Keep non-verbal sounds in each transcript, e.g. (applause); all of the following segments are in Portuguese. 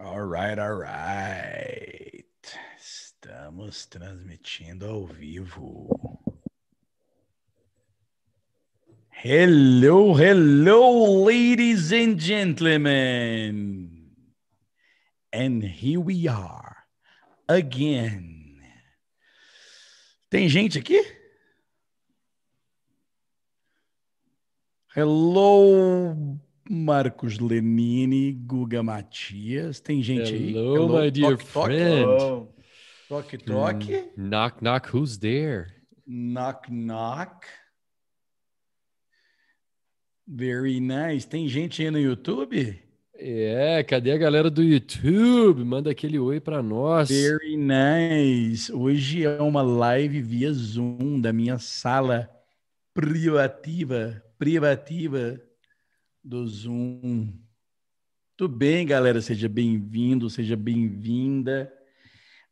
All right, all right. Estamos transmitindo ao vivo. Hello, hello, ladies and gentlemen. And here we are again. Tem gente aqui? Hello, Marcos Lenini, Guga Matias. Tem gente Hello, aí? Hello, my dear talk, friend. Talk, toque, toque. Mm, knock, knock, who's there? Knock, knock. Very nice. Tem gente aí no YouTube? É, cadê a galera do YouTube? Manda aquele oi para nós. Very nice. Hoje é uma live via Zoom da minha sala privativa, privativa do Zoom. Tudo bem, galera? Seja bem-vindo, seja bem-vinda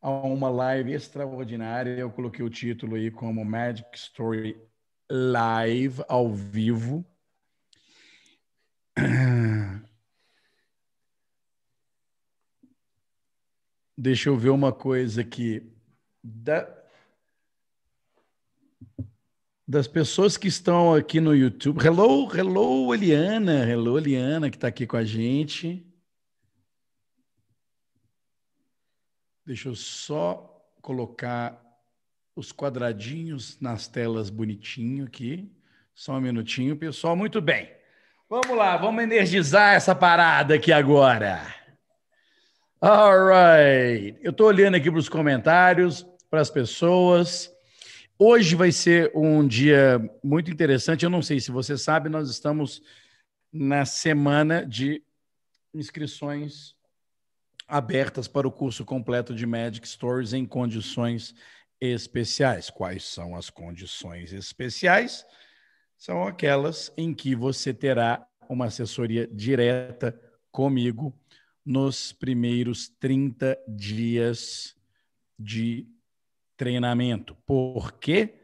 a uma live extraordinária. Eu coloquei o título aí como Magic Story Live, ao vivo. Deixa eu ver uma coisa aqui. Da das pessoas que estão aqui no YouTube. Hello, hello, Eliana. Hello, Eliana, que está aqui com a gente. Deixa eu só colocar os quadradinhos nas telas bonitinho aqui. Só um minutinho, pessoal. Muito bem. Vamos lá, vamos energizar essa parada aqui agora. All right. Eu estou olhando aqui para os comentários, para as pessoas. Hoje vai ser um dia muito interessante. Eu não sei se você sabe, nós estamos na semana de inscrições abertas para o curso completo de Magic Stories em condições especiais. Quais são as condições especiais? São aquelas em que você terá uma assessoria direta comigo nos primeiros 30 dias de treinamento. Por quê?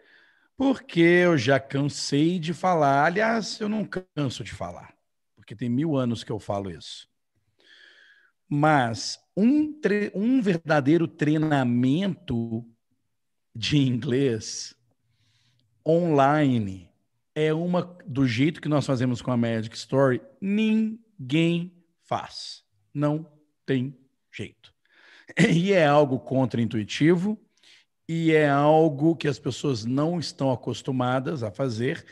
Porque eu já cansei de falar. Aliás, eu não canso de falar, porque tem mil anos que eu falo isso. Mas um, um verdadeiro treinamento de inglês online é uma do jeito que nós fazemos com a Magic Story, ninguém faz. Não tem jeito. (laughs) E é algo contraintuitivo, e é algo que as pessoas não estão acostumadas a fazer.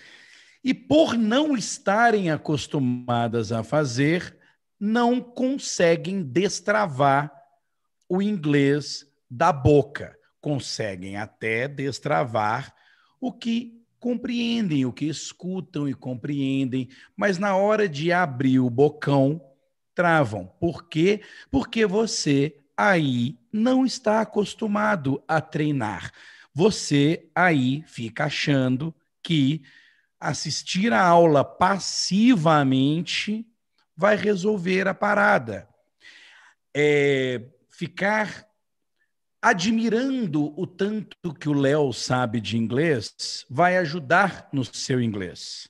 E por não estarem acostumadas a fazer, não conseguem destravar o inglês da boca. Conseguem até destravar o que compreendem, o que escutam e compreendem, mas na hora de abrir o bocão, travam. Por quê? Porque você aí não está acostumado a treinar. Você aí fica achando que assistir a aula passivamente vai resolver a parada. É, ficar admirando o tanto que o Léo sabe de inglês vai ajudar no seu inglês.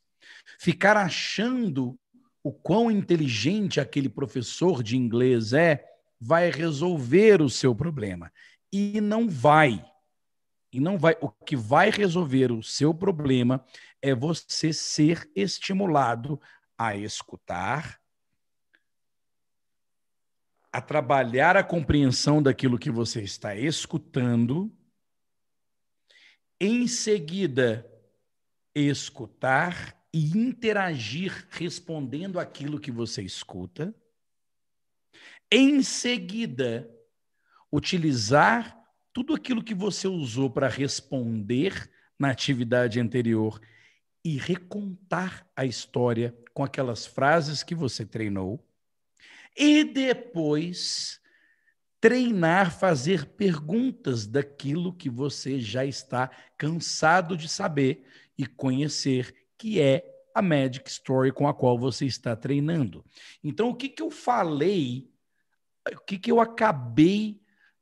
Ficar achando o quão inteligente aquele professor de inglês é vai resolver o seu problema. E não vai. E não vai. O que vai resolver o seu problema é você ser estimulado a escutar, a trabalhar a compreensão daquilo que você está escutando, em seguida, escutar e interagir respondendo aquilo que você escuta em seguida, utilizar tudo aquilo que você usou para responder na atividade anterior e recontar a história com aquelas frases que você treinou. E depois treinar, fazer perguntas daquilo que você já está cansado de saber e conhecer, que é a Magic Story com a qual você está treinando. Então, o que, que eu falei o que, que eu acabei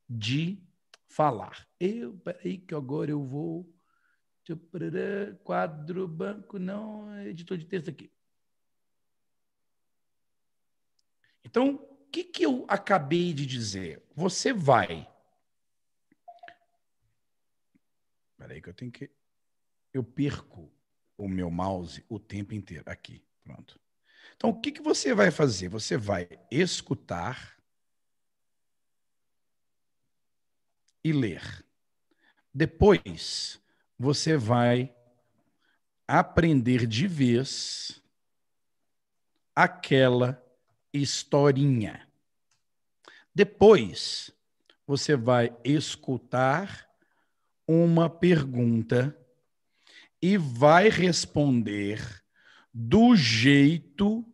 de falar? Eu, peraí, que agora eu vou. Quadro, banco, não, editor de texto aqui. Então, o que, que eu acabei de dizer? Você vai. Peraí, que eu tenho que. Eu perco o meu mouse o tempo inteiro. Aqui, pronto. Então, o que, que você vai fazer? Você vai escutar e ler. Depois, você vai aprender de vez aquela historinha. Depois, você vai escutar uma pergunta e vai responder do jeito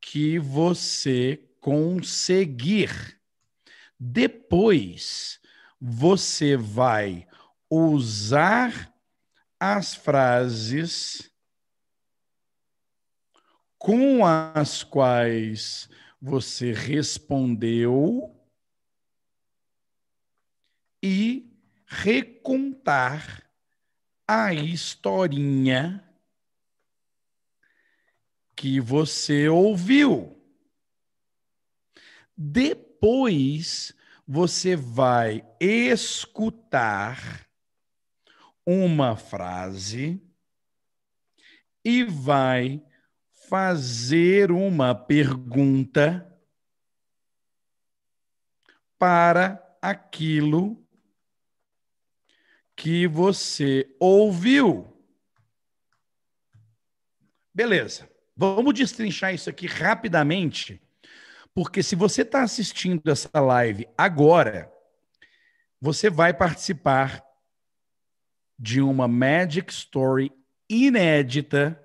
que você conseguir. Depois, você vai usar as frases com as quais você respondeu e recontar a historinha que você ouviu. Depois você vai escutar uma frase e vai fazer uma pergunta para aquilo que você ouviu. Beleza. Vamos destrinchar isso aqui rapidamente porque se você está assistindo essa live agora, você vai participar de uma Magic Story inédita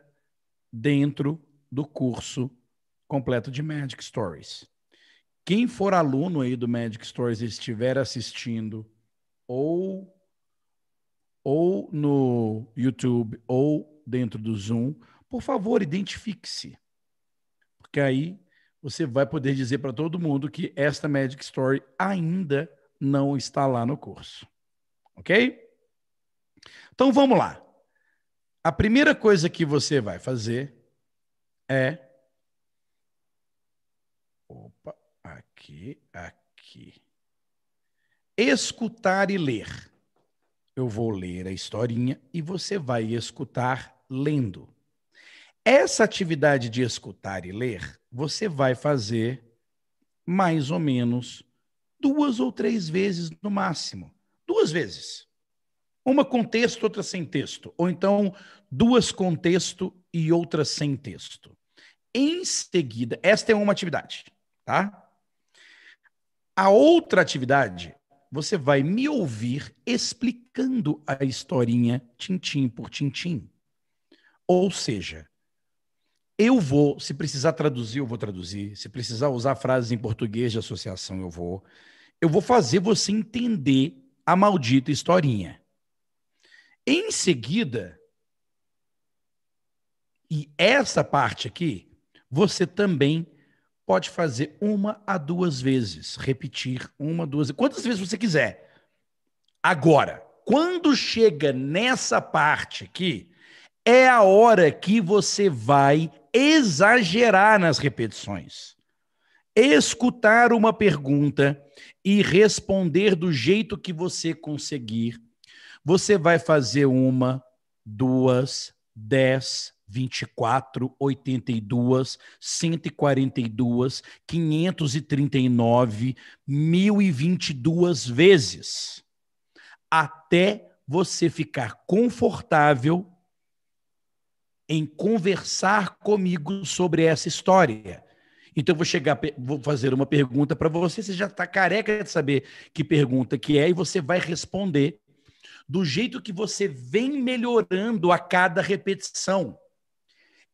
dentro do curso completo de Magic Stories. Quem for aluno aí do Magic Stories e estiver assistindo ou ou no YouTube ou dentro do Zoom, por favor, identifique-se. Porque aí você vai poder dizer para todo mundo que esta Magic Story ainda não está lá no curso. Ok? Então vamos lá. A primeira coisa que você vai fazer é. Opa, aqui, aqui. Escutar e ler. Eu vou ler a historinha e você vai escutar lendo. Essa atividade de escutar e ler, você vai fazer mais ou menos duas ou três vezes no máximo. Duas vezes. Uma com texto, outra sem texto. Ou então, duas com texto e outra sem texto. Em seguida, esta é uma atividade, tá? A outra atividade, você vai me ouvir explicando a historinha tintim por tintim. Ou seja, eu vou, se precisar traduzir, eu vou traduzir. Se precisar usar frases em português de associação, eu vou. Eu vou fazer você entender a maldita historinha. Em seguida, e essa parte aqui, você também pode fazer uma a duas vezes, repetir uma, duas, quantas vezes você quiser. Agora, quando chega nessa parte aqui, é a hora que você vai exagerar nas repetições. Escutar uma pergunta e responder do jeito que você conseguir. Você vai fazer uma, duas, dez, vinte e e e e e e quatro, oitenta duas, duas, cento quarenta quinhentos trinta nove, mil e vinte e duas vezes, até você ficar confortável em conversar comigo sobre essa história. Então, eu vou chegar, vou fazer uma pergunta para você. Você já está careca de saber que pergunta que é, e você vai responder do jeito que você vem melhorando a cada repetição.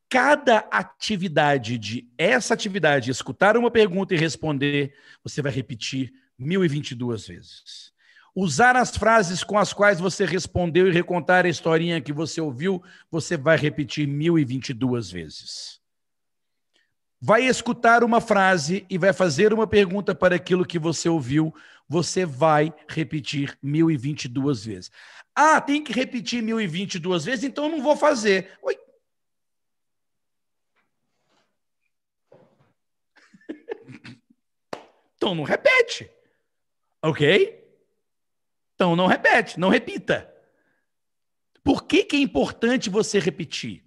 Cada atividade de essa atividade, escutar uma pergunta e responder, você vai repetir 1022 vezes usar as frases com as quais você respondeu e recontar a historinha que você ouviu, você vai repetir 1022 vezes. Vai escutar uma frase e vai fazer uma pergunta para aquilo que você ouviu, você vai repetir 1022 vezes. Ah, tem que repetir 1022 vezes, então eu não vou fazer. Oi. (laughs) Então não repete. OK? Então não repete, não repita. Por que, que é importante você repetir?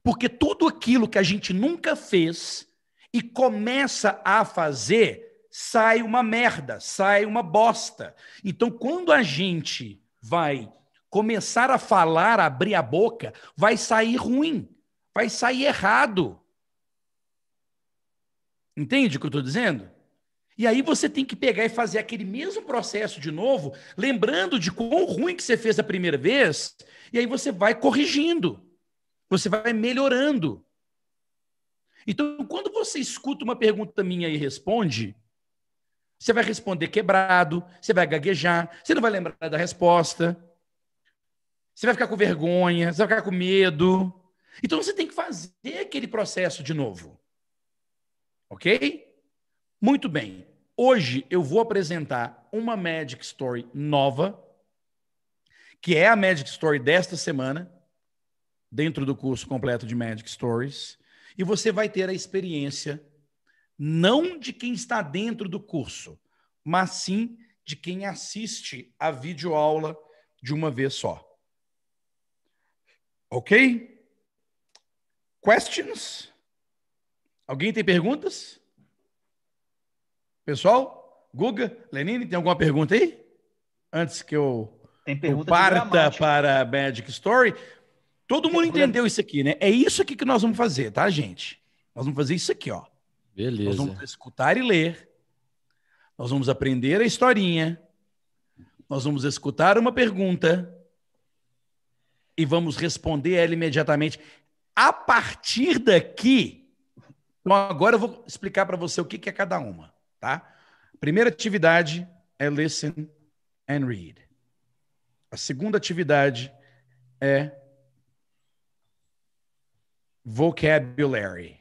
Porque tudo aquilo que a gente nunca fez e começa a fazer, sai uma merda, sai uma bosta. Então, quando a gente vai começar a falar, a abrir a boca, vai sair ruim, vai sair errado. Entende o que eu estou dizendo? E aí você tem que pegar e fazer aquele mesmo processo de novo, lembrando de quão ruim que você fez a primeira vez, e aí você vai corrigindo. Você vai melhorando. Então, quando você escuta uma pergunta minha e responde, você vai responder quebrado, você vai gaguejar, você não vai lembrar da resposta. Você vai ficar com vergonha, você vai ficar com medo. Então você tem que fazer aquele processo de novo. OK? Muito bem. Hoje eu vou apresentar uma Magic Story nova, que é a Magic Story desta semana, dentro do curso completo de Magic Stories, e você vai ter a experiência não de quem está dentro do curso, mas sim de quem assiste a videoaula de uma vez só. Ok? Questions? Alguém tem perguntas? Pessoal, Guga, Lenine, tem alguma pergunta aí? Antes que eu, eu parta para a Magic Story. Todo tem mundo entendeu isso aqui, né? É isso aqui que nós vamos fazer, tá, gente? Nós vamos fazer isso aqui, ó. Beleza. Nós vamos escutar e ler. Nós vamos aprender a historinha. Nós vamos escutar uma pergunta e vamos responder ela imediatamente. A partir daqui, então agora eu vou explicar para você o que, que é cada uma tá? Primeira atividade é listen and read. A segunda atividade é vocabulary.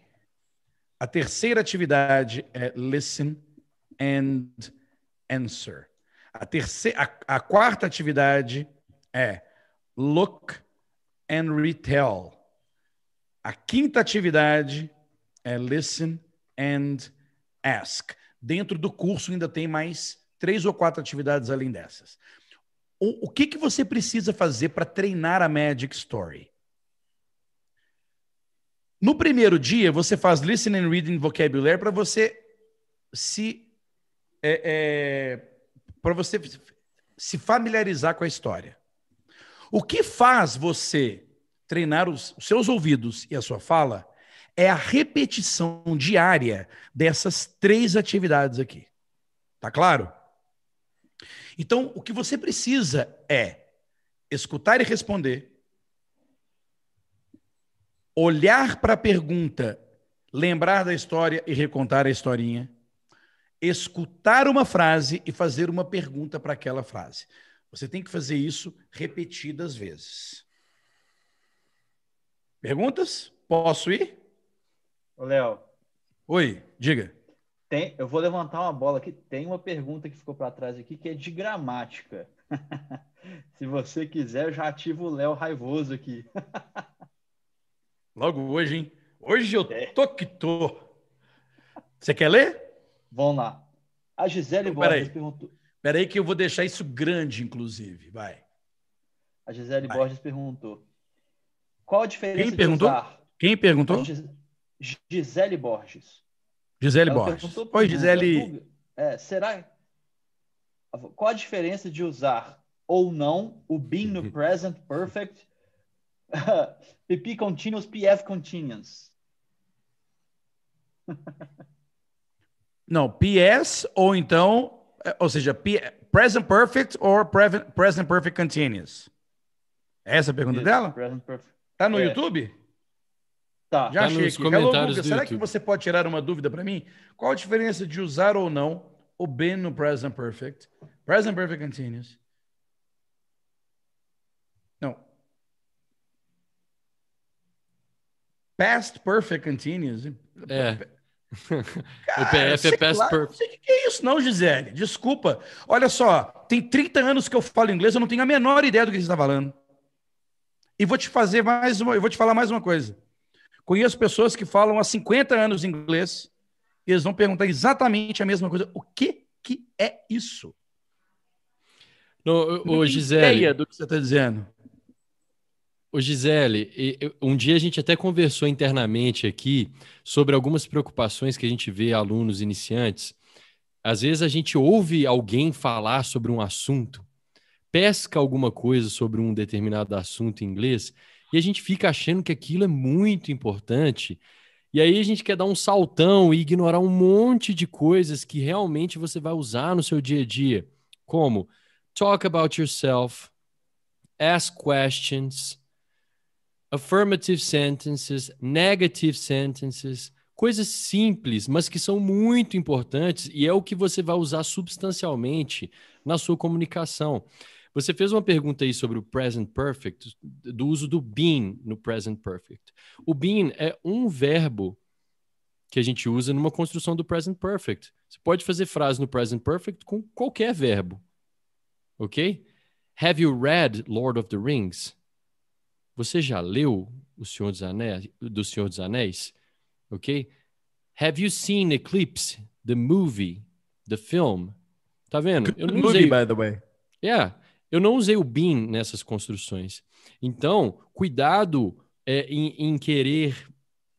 A terceira atividade é listen and answer. A, terceira, a, a quarta atividade é look and retell. A quinta atividade é listen and ask. Dentro do curso ainda tem mais três ou quatro atividades além dessas. O, o que, que você precisa fazer para treinar a Magic Story? No primeiro dia, você faz listening and reading vocabulary para você se. É, é, para você se familiarizar com a história. O que faz você treinar os, os seus ouvidos e a sua fala é a repetição diária dessas três atividades aqui. Tá claro? Então, o que você precisa é escutar e responder, olhar para a pergunta, lembrar da história e recontar a historinha, escutar uma frase e fazer uma pergunta para aquela frase. Você tem que fazer isso repetidas vezes. Perguntas? Posso ir? Léo. Oi, diga. Tem, eu vou levantar uma bola aqui. Tem uma pergunta que ficou para trás aqui que é de gramática. (laughs) Se você quiser, eu já ativo o Léo raivoso aqui. (laughs) Logo hoje, hein? Hoje eu é. tô que tô. Você quer ler? Vamos lá. A Gisele então, Borges perguntou. Peraí, que eu vou deixar isso grande, inclusive. Vai. A Gisele Vai. Borges perguntou. Qual a diferença Quem perguntou? Quem perguntou? Gisele Borges. Gisele Ela Borges. Oi, Gisele. É, será. Qual a diferença de usar ou não o being no present perfect, PP (laughs) continuous, PF continuous? não, PS ou então, ou seja, P, present perfect ou present perfect continuous? Essa é a pergunta Isso, dela? Tá no é. YouTube? Tá, já tá achei aqui. Hello, Google, será YouTube. que você pode tirar uma dúvida para mim? Qual a diferença de usar ou não o been no present perfect? Present perfect continuous. Não. Past perfect continuous. É. (laughs) é. Cara, o PF é past lá, perfect. Não sei o que é isso não, Gisele. Desculpa. Olha só, tem 30 anos que eu falo inglês, eu não tenho a menor ideia do que você está falando. E vou te fazer mais uma, eu vou te falar mais uma coisa. Conheço pessoas que falam há 50 anos inglês e eles vão perguntar exatamente a mesma coisa. O que, que é isso? No, o, o Gisele, ideia do que você está dizendo. Ô Gisele, um dia a gente até conversou internamente aqui sobre algumas preocupações que a gente vê alunos iniciantes. Às vezes a gente ouve alguém falar sobre um assunto, pesca alguma coisa sobre um determinado assunto em inglês e a gente fica achando que aquilo é muito importante. E aí a gente quer dar um saltão e ignorar um monte de coisas que realmente você vai usar no seu dia a dia, como talk about yourself, ask questions, affirmative sentences, negative sentences, coisas simples, mas que são muito importantes e é o que você vai usar substancialmente na sua comunicação. Você fez uma pergunta aí sobre o present perfect, do uso do been no present perfect. O been é um verbo que a gente usa numa construção do present perfect. Você pode fazer frase no present perfect com qualquer verbo. OK? Have you read Lord of the Rings? Você já leu O Senhor dos Anéis, do Senhor dos Anéis? OK? Have you seen Eclipse, the movie, the film? Tá vendo? Eu não Good usei... movie, by the way. Yeah. Eu não usei o BIM nessas construções. Então, cuidado é, em, em, querer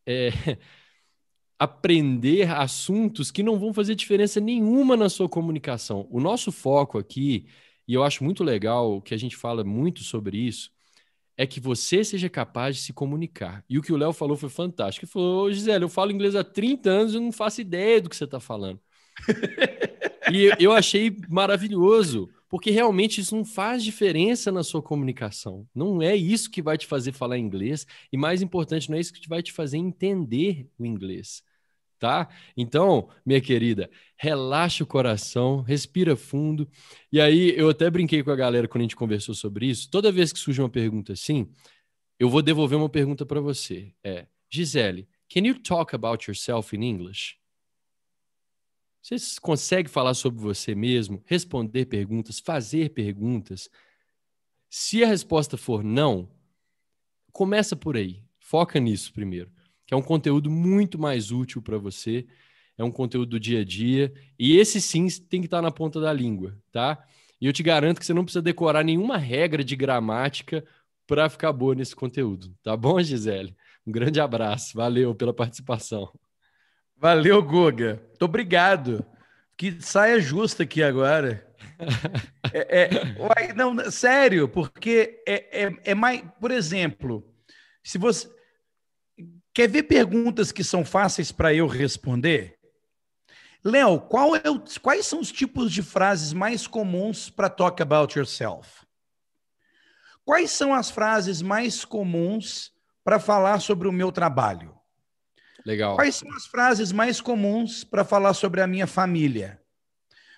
é, (laughs) aprender assuntos que não vão fazer diferença nenhuma na sua comunicação. O nosso foco aqui, e eu acho muito legal que a gente fala muito sobre isso, é que você seja capaz de se comunicar. E o que o Léo falou foi fantástico. Ele falou, Ô, Gisele, eu falo inglês há 30 anos e não faço ideia do que você está falando. (laughs) e eu achei maravilhoso porque realmente isso não faz diferença na sua comunicação. Não é isso que vai te fazer falar inglês, e mais importante, não é isso que vai te fazer entender o inglês. Tá? Então, minha querida, relaxa o coração, respira fundo. E aí, eu até brinquei com a galera quando a gente conversou sobre isso. Toda vez que surge uma pergunta assim, eu vou devolver uma pergunta para você. É, Gisele, can you talk about yourself in English? Você consegue falar sobre você mesmo, responder perguntas, fazer perguntas? Se a resposta for não, começa por aí. Foca nisso primeiro, que é um conteúdo muito mais útil para você, é um conteúdo do dia a dia, e esse sim tem que estar tá na ponta da língua, tá? E eu te garanto que você não precisa decorar nenhuma regra de gramática para ficar boa nesse conteúdo, tá bom, Gisele? Um grande abraço, valeu pela participação. Valeu, Guga. Muito obrigado. Que saia justa aqui agora. (laughs) é, é, não, sério, porque é, é, é mais. Por exemplo, se você. Quer ver perguntas que são fáceis para eu responder? Léo, é o, quais são os tipos de frases mais comuns para talk about yourself? Quais são as frases mais comuns para falar sobre o meu trabalho? Legal. Quais são as frases mais comuns para falar sobre a minha família?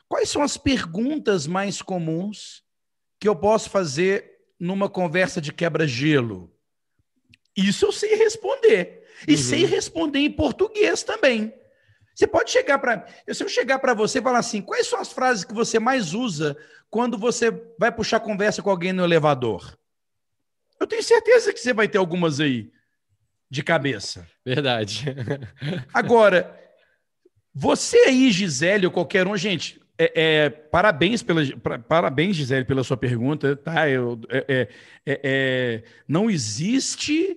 Quais são as perguntas mais comuns que eu posso fazer numa conversa de quebra-gelo? Isso eu sei responder. E uhum. sei responder em português também. Você pode chegar para. Se eu chegar para você e falar assim, quais são as frases que você mais usa quando você vai puxar conversa com alguém no elevador? Eu tenho certeza que você vai ter algumas aí de cabeça. Verdade. (laughs) Agora, você aí, Gisele, ou qualquer um, gente, é, é, parabéns, pela, pra, parabéns, Gisele, pela sua pergunta, tá? Eu, é, é, é, é não existe.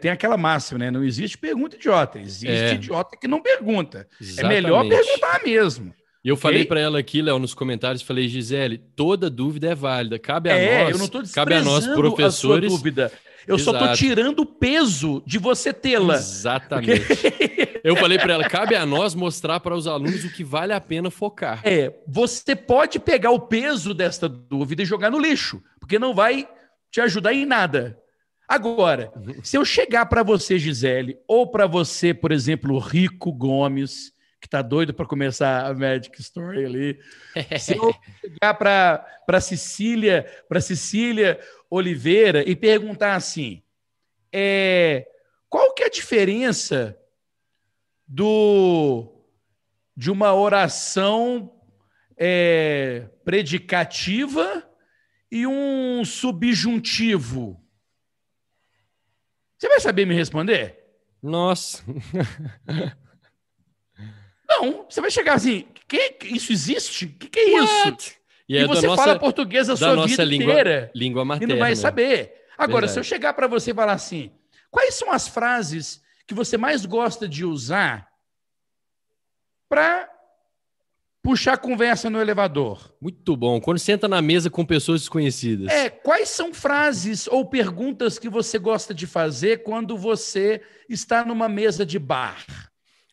tem aquela máxima, né? Não existe pergunta idiota. Existe idiota que não pergunta. Exatamente. É melhor perguntar mesmo. E eu okay? falei para ela aqui, Léo, nos comentários, falei, Gisele, toda dúvida é válida. Cabe a nós, cabe a nós professores. A sua dúvida eu Exato. só tô tirando o peso de você tê-la. Exatamente. Porque... Eu falei para ela, cabe a nós mostrar para os alunos o que vale a pena focar. É, você pode pegar o peso desta dúvida e jogar no lixo, porque não vai te ajudar em nada. Agora, uhum. se eu chegar para você, Gisele, ou para você, por exemplo, Rico Gomes, que está doido para começar a Magic Story ali, (laughs) se eu chegar para Cecília, para Cecília Oliveira e perguntar assim: é, qual que é a diferença do de uma oração é, predicativa e um subjuntivo? Você vai saber me responder? Nossa. (laughs) Não, você vai chegar assim, que, isso existe? O que, que é What? isso? E, e você nossa, fala português a sua vida língua, inteira. Língua materna. E não vai saber. Agora, Verdade. se eu chegar para você e falar assim, quais são as frases que você mais gosta de usar para puxar conversa no elevador? Muito bom. Quando senta na mesa com pessoas desconhecidas. É, quais são frases ou perguntas que você gosta de fazer quando você está numa mesa de bar?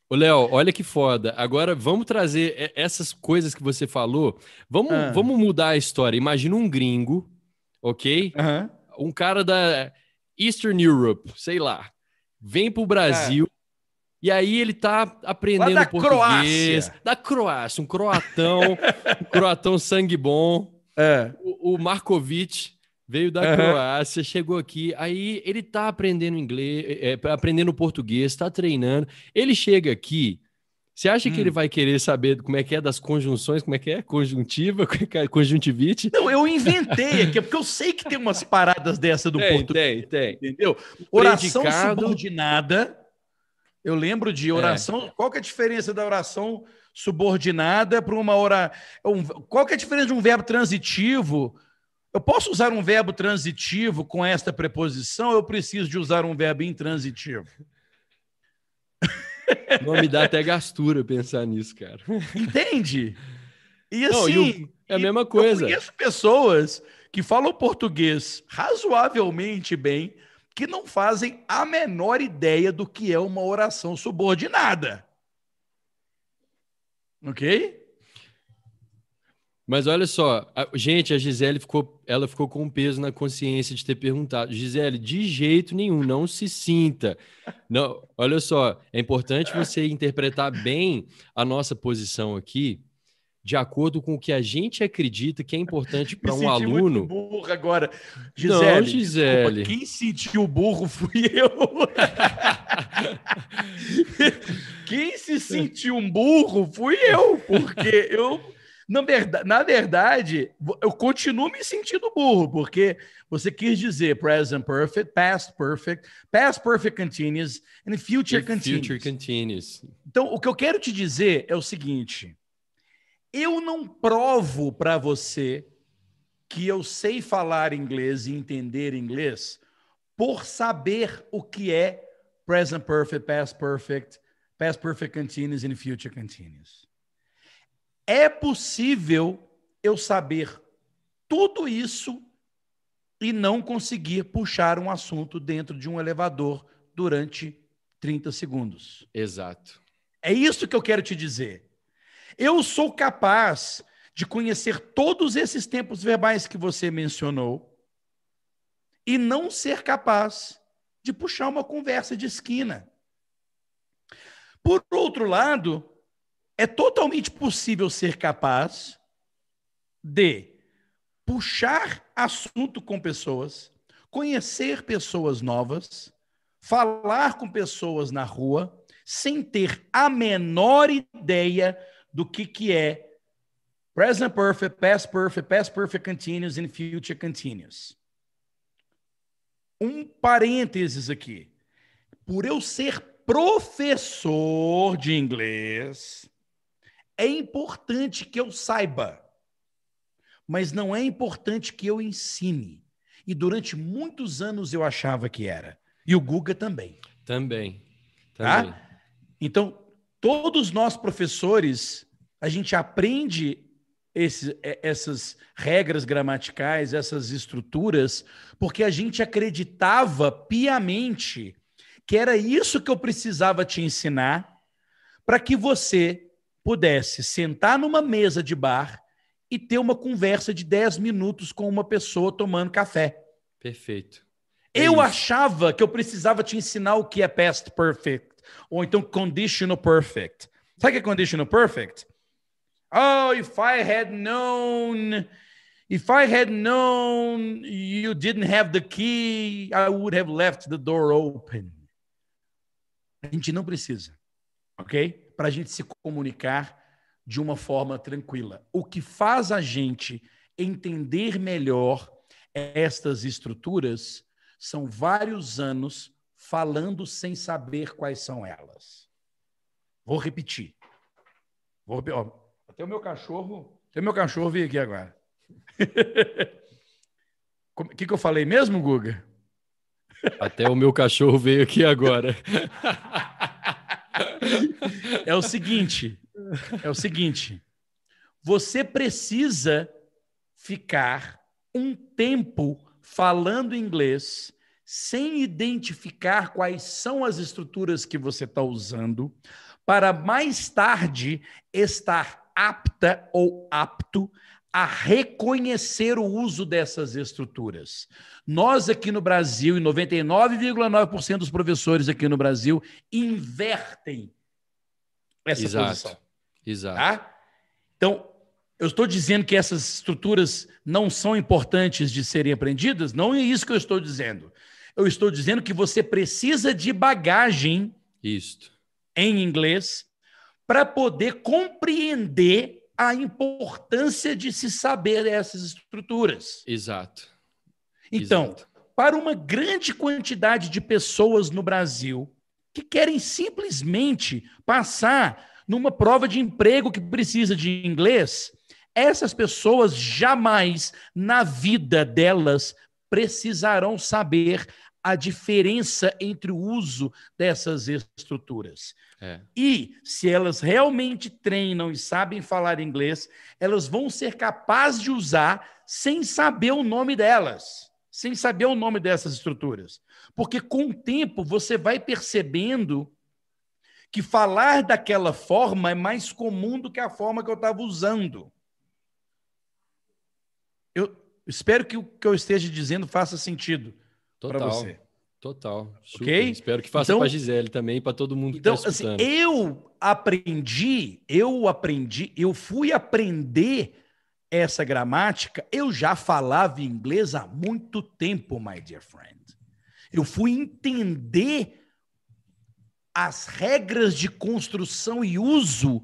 Ô, Léo, olha que foda. Agora vamos trazer essas coisas que você falou. Vamos, ah. vamos mudar a história. Imagina um gringo, ok? Uh -huh. Um cara da Eastern Europe, sei lá. Vem pro Brasil. É. E aí ele tá aprendendo lá da português. Croácia. Da Croácia, um croatão, (laughs) um croatão sangue bom. É. O, o Markovic Veio da uhum. Croácia, chegou aqui, aí ele tá aprendendo inglês, é, é, aprendendo português, tá treinando. Ele chega aqui, você acha hum. que ele hum. vai querer saber como é que é das conjunções, como é que é? Conjuntiva, (laughs) é é? conjuntivite? Não, eu inventei aqui, porque eu sei que tem umas paradas dessa do tem, português. Tem, tem. Entendeu? Oração Predicado. subordinada. Eu lembro de oração. É. Qual que é a diferença da oração subordinada para uma hora. qual que é a diferença de um verbo transitivo eu posso usar um verbo transitivo com esta preposição ou eu preciso de usar um verbo intransitivo? Não (laughs) me dá até gastura pensar nisso, cara. Entende? E assim. Não, e assim, o... É a mesma coisa. Eu conheço pessoas que falam português razoavelmente bem que não fazem a menor ideia do que é uma oração subordinada. Ok? Mas olha só, a, gente, a Gisele ficou, ela ficou com um peso na consciência de ter perguntado. Gisele, de jeito nenhum, não se sinta. Não, olha só, é importante você interpretar bem a nossa posição aqui, de acordo com o que a gente acredita que é importante para um aluno. Muito burro agora, Gisele. Não, Gisele. Desculpa, quem sentiu burro fui eu. (laughs) quem se sentiu burro fui eu, porque eu na verdade, na verdade, eu continuo me sentindo burro, porque você quis dizer present perfect, past perfect, past perfect continuous and future continuous. Future continuous. Então, o que eu quero te dizer é o seguinte: eu não provo para você que eu sei falar inglês e entender inglês por saber o que é present perfect, past perfect, past perfect continuous and future continuous. É possível eu saber tudo isso e não conseguir puxar um assunto dentro de um elevador durante 30 segundos. Exato. É isso que eu quero te dizer. Eu sou capaz de conhecer todos esses tempos verbais que você mencionou e não ser capaz de puxar uma conversa de esquina. Por outro lado, é totalmente possível ser capaz de puxar assunto com pessoas, conhecer pessoas novas, falar com pessoas na rua, sem ter a menor ideia do que, que é present perfect, past perfect, past perfect continuous and future continuous. Um parênteses aqui. Por eu ser professor de inglês, é importante que eu saiba, mas não é importante que eu ensine. E durante muitos anos eu achava que era. E o Guga também. Também. Tá? também. Tá? Então, todos nós professores, a gente aprende esse, é, essas regras gramaticais, essas estruturas, porque a gente acreditava piamente que era isso que eu precisava te ensinar para que você pudesse sentar numa mesa de bar e ter uma conversa de 10 minutos com uma pessoa tomando café. Perfeito. É eu achava que eu precisava te ensinar o que é past perfect ou então conditional perfect. Sabe o que é conditional perfect? Oh, if I had known, if I had known you didn't have the key, I would have left the door open. A gente não precisa, ok? para a gente se comunicar de uma forma tranquila. O que faz a gente entender melhor estas estruturas são vários anos falando sem saber quais são elas. Vou repetir. Vou, ó, até o meu cachorro, até o meu cachorro veio aqui agora. (laughs) O que, que eu falei mesmo, Guga? Até o meu cachorro veio aqui agora. (laughs) é o seguinte, é o seguinte. Você precisa ficar um tempo falando inglês sem identificar quais são as estruturas que você está usando, para mais tarde estar apta ou apto a reconhecer o uso dessas estruturas. Nós aqui no Brasil, e 99,9% dos professores aqui no Brasil invertem essa Exato. posição. Exato. Tá? Então, eu estou dizendo que essas estruturas não são importantes de serem aprendidas? Não é isso que eu estou dizendo. Eu estou dizendo que você precisa de bagagem Isto. em inglês para poder compreender a importância de se saber essas estruturas. Exato. Então, Exato. para uma grande quantidade de pessoas no Brasil que querem simplesmente passar numa prova de emprego que precisa de inglês, essas pessoas jamais na vida delas precisarão saber a diferença entre o uso dessas estruturas. É. E se elas realmente treinam e sabem falar inglês, elas vão ser capazes de usar sem saber o nome delas, sem saber o nome dessas estruturas. Porque com o tempo você vai percebendo que falar daquela forma é mais comum do que a forma que eu estava usando. Eu espero que o que eu esteja dizendo faça sentido para você. Total. Super. Ok? Espero que faça então, para Gisele também, para todo mundo que tá então, tá assim, eu aprendi, eu aprendi, eu fui aprender essa gramática, eu já falava inglês há muito tempo, my dear friend. Eu fui entender as regras de construção e uso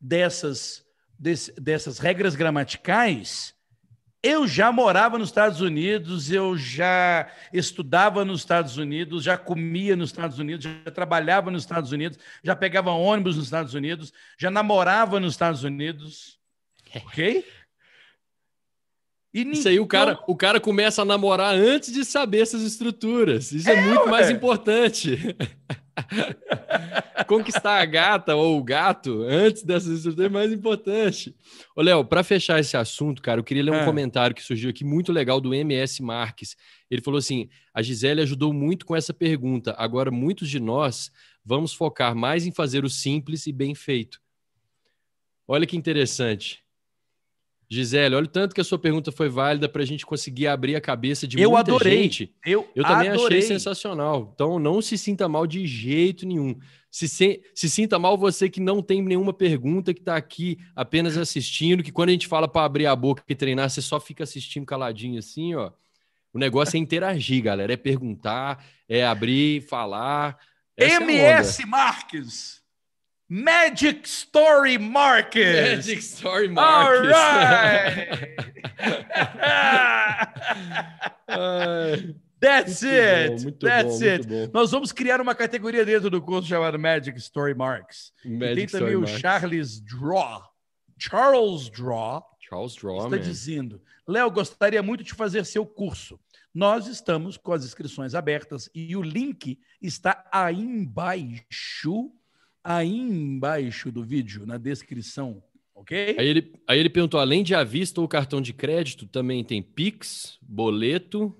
dessas, desse, dessas regras gramaticais eu já morava nos Estados Unidos, eu já estudava nos Estados Unidos, já comia nos Estados Unidos, já trabalhava nos Estados Unidos, já pegava ônibus nos Estados Unidos, já namorava nos Estados Unidos. É. Ok? E ninguém... Isso aí o cara, o cara começa a namorar antes de saber essas estruturas. Isso é, é muito ué. mais importante. (laughs) Conquistar a gata ou o gato antes dessas estruturas é mais importante. Ô, Léo, para fechar esse assunto, cara, eu queria ler um é. comentário que surgiu aqui muito legal do MS Marques. Ele falou assim: a Gisele ajudou muito com essa pergunta. Agora, muitos de nós vamos focar mais em fazer o simples e bem feito. Olha que interessante. Gisele, olha o tanto que a sua pergunta foi válida para a gente conseguir abrir a cabeça de eu muita adorei. gente. Eu, adorei, eu também adorei. achei sensacional. Então não se sinta mal de jeito nenhum. Se, se, se sinta mal você que não tem nenhuma pergunta, que está aqui apenas assistindo, que quando a gente fala para abrir a boca e treinar, você só fica assistindo caladinho assim, ó. O negócio é interagir, galera. É perguntar, é abrir, falar. Essa MS é Marques! Magic Story Marcus. Magic Story Marcus. All right. (laughs) That's muito it. Bom, muito That's bom, it. Muito Nós vamos criar uma categoria dentro do curso chamado Magic Story Marks. Magic e tem Story também Marks. o Charles Draw. Charles Draw. Charles Draw está man. dizendo: Léo, gostaria muito de fazer seu curso. Nós estamos com as inscrições abertas e o link está aí embaixo aí embaixo do vídeo, na descrição, ok? Aí ele, aí ele perguntou: além de à vista ou cartão de crédito, também tem Pix, boleto.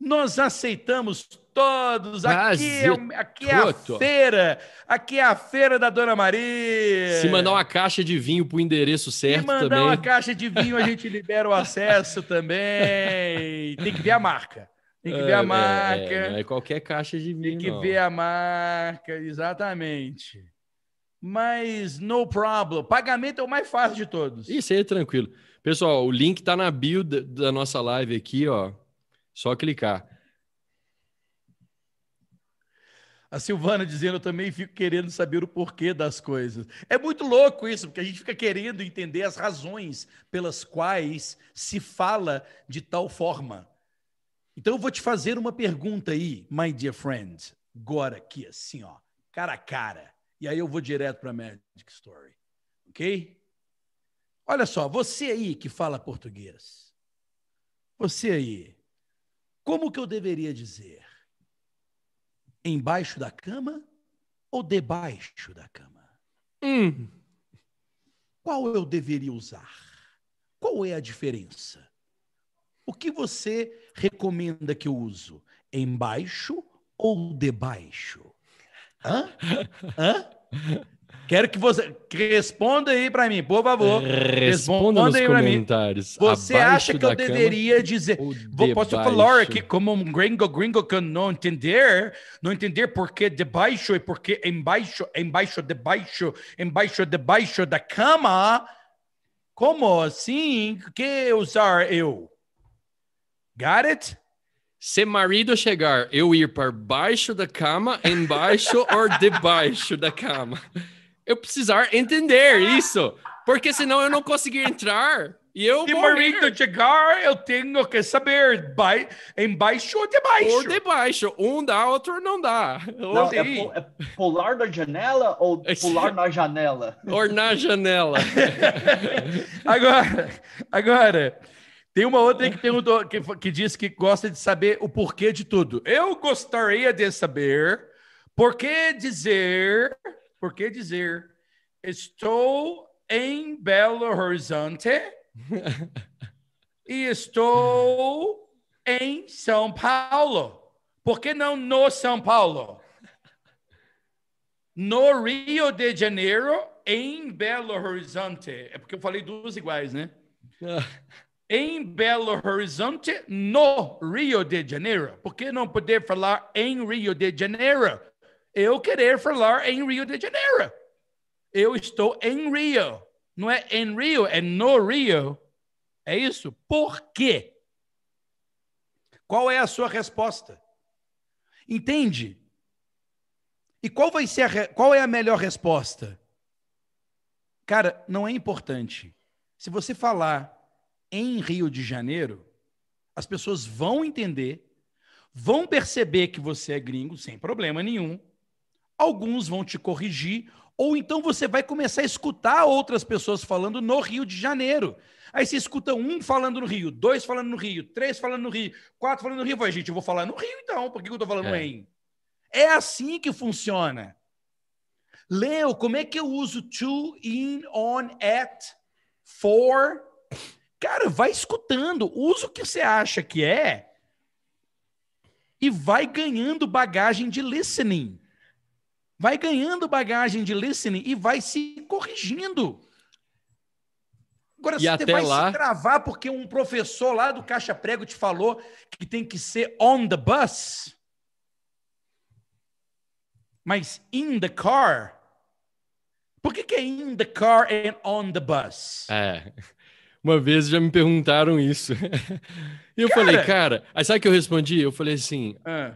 Nós aceitamos todos. Aqui, é, aqui é a feira. Aqui é a feira da Dona Maria. Se mandar uma caixa de vinho para o endereço certo também. Se mandar também. uma caixa de vinho, a gente libera o acesso também. Tem que ver a marca. Tem que ver a marca. É, é, é qualquer caixa de vinho. Tem que não. ver a marca, exatamente mas no problem. Pagamento é o mais fácil de todos. Isso aí é tranquilo. Pessoal, o link tá na bio da, da nossa live aqui, ó. Só clicar. A Silvana dizendo, eu também fico querendo saber o porquê das coisas. É muito louco isso, porque a gente fica querendo entender as razões pelas quais se fala de tal forma. Então eu vou te fazer uma pergunta aí, my dear friend, agora aqui assim, ó, cara a cara. E aí eu vou direto para a Magic Story. Ok? Olha só, você aí que fala português. Você aí. Como que eu deveria dizer? Embaixo da cama ou debaixo da cama? Hum. Qual eu deveria usar? Qual é a diferença? O que você recomenda que eu uso? Embaixo ou debaixo? Hã? Hã? Quero que você responda aí para mim, por favor. Responda, responda nos aí comentários. mim. Você acha que eu deveria dizer? Vou, posso falar aqui como um gringo gringo que não entender, não entender porque debaixo e porque embaixo, embaixo, debaixo, embaixo, debaixo da cama. Como assim? Que usar eu? Got it? Se marido é chegar, eu ir para baixo da cama, embaixo (laughs) ou debaixo da cama. Eu precisar entender isso, porque senão eu não conseguir entrar. E eu Se marido chegar, eu tenho que saber bai, embaixo ou debaixo. Ou debaixo. Um dá, outro não dá. Não, é, po, é, pular da janela ou é pular na janela? Ou na janela. (laughs) agora, agora... Tem uma outra aí que perguntou, que, que disse que gosta de saber o porquê de tudo. Eu gostaria de saber por que dizer, por que dizer, estou em Belo Horizonte (laughs) e estou em São Paulo. Por que não no São Paulo? No Rio de Janeiro, em Belo Horizonte. É porque eu falei duas iguais, né? (laughs) em Belo Horizonte, no Rio de Janeiro. Por que não poder falar em Rio de Janeiro? Eu querer falar em Rio de Janeiro. Eu estou em Rio. Não é em Rio, é no Rio. É isso? Por quê? Qual é a sua resposta? Entende? E qual vai ser a, qual é a melhor resposta? Cara, não é importante. Se você falar em Rio de Janeiro, as pessoas vão entender, vão perceber que você é gringo sem problema nenhum. Alguns vão te corrigir, ou então você vai começar a escutar outras pessoas falando no Rio de Janeiro. Aí você escuta um falando no Rio, dois falando no Rio, três falando no Rio, quatro falando no Rio. Vai, gente, eu vou falar no Rio então, por que eu estou falando é. em? É assim que funciona. Leo, como é que eu uso to, in, on, at, for, Cara, vai escutando, usa o que você acha que é e vai ganhando bagagem de listening. Vai ganhando bagagem de listening e vai se corrigindo. Agora, e você vai lá... se travar porque um professor lá do Caixa Prego te falou que tem que ser on the bus. Mas in the car. Por que, que é in the car and on the bus? É. Uma vez já me perguntaram isso. (laughs) e eu cara... falei, cara, aí sabe o que eu respondi? Eu falei assim: uh.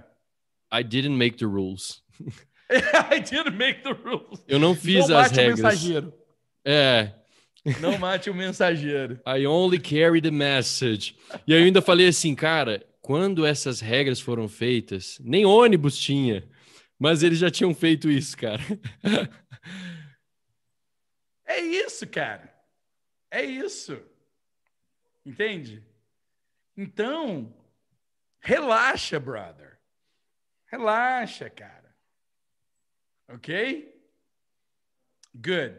I didn't make the rules. (laughs) I didn't make the rules. Eu não fiz não as regras. não mate O mensageiro. É. Não mate o mensageiro. (laughs) I only carry the message. E eu ainda falei assim, cara, quando essas regras foram feitas, nem ônibus tinha, mas eles já tinham feito isso, cara. É isso, cara. É isso. Entende? Então, relaxa, brother. Relaxa, cara. Ok? Good.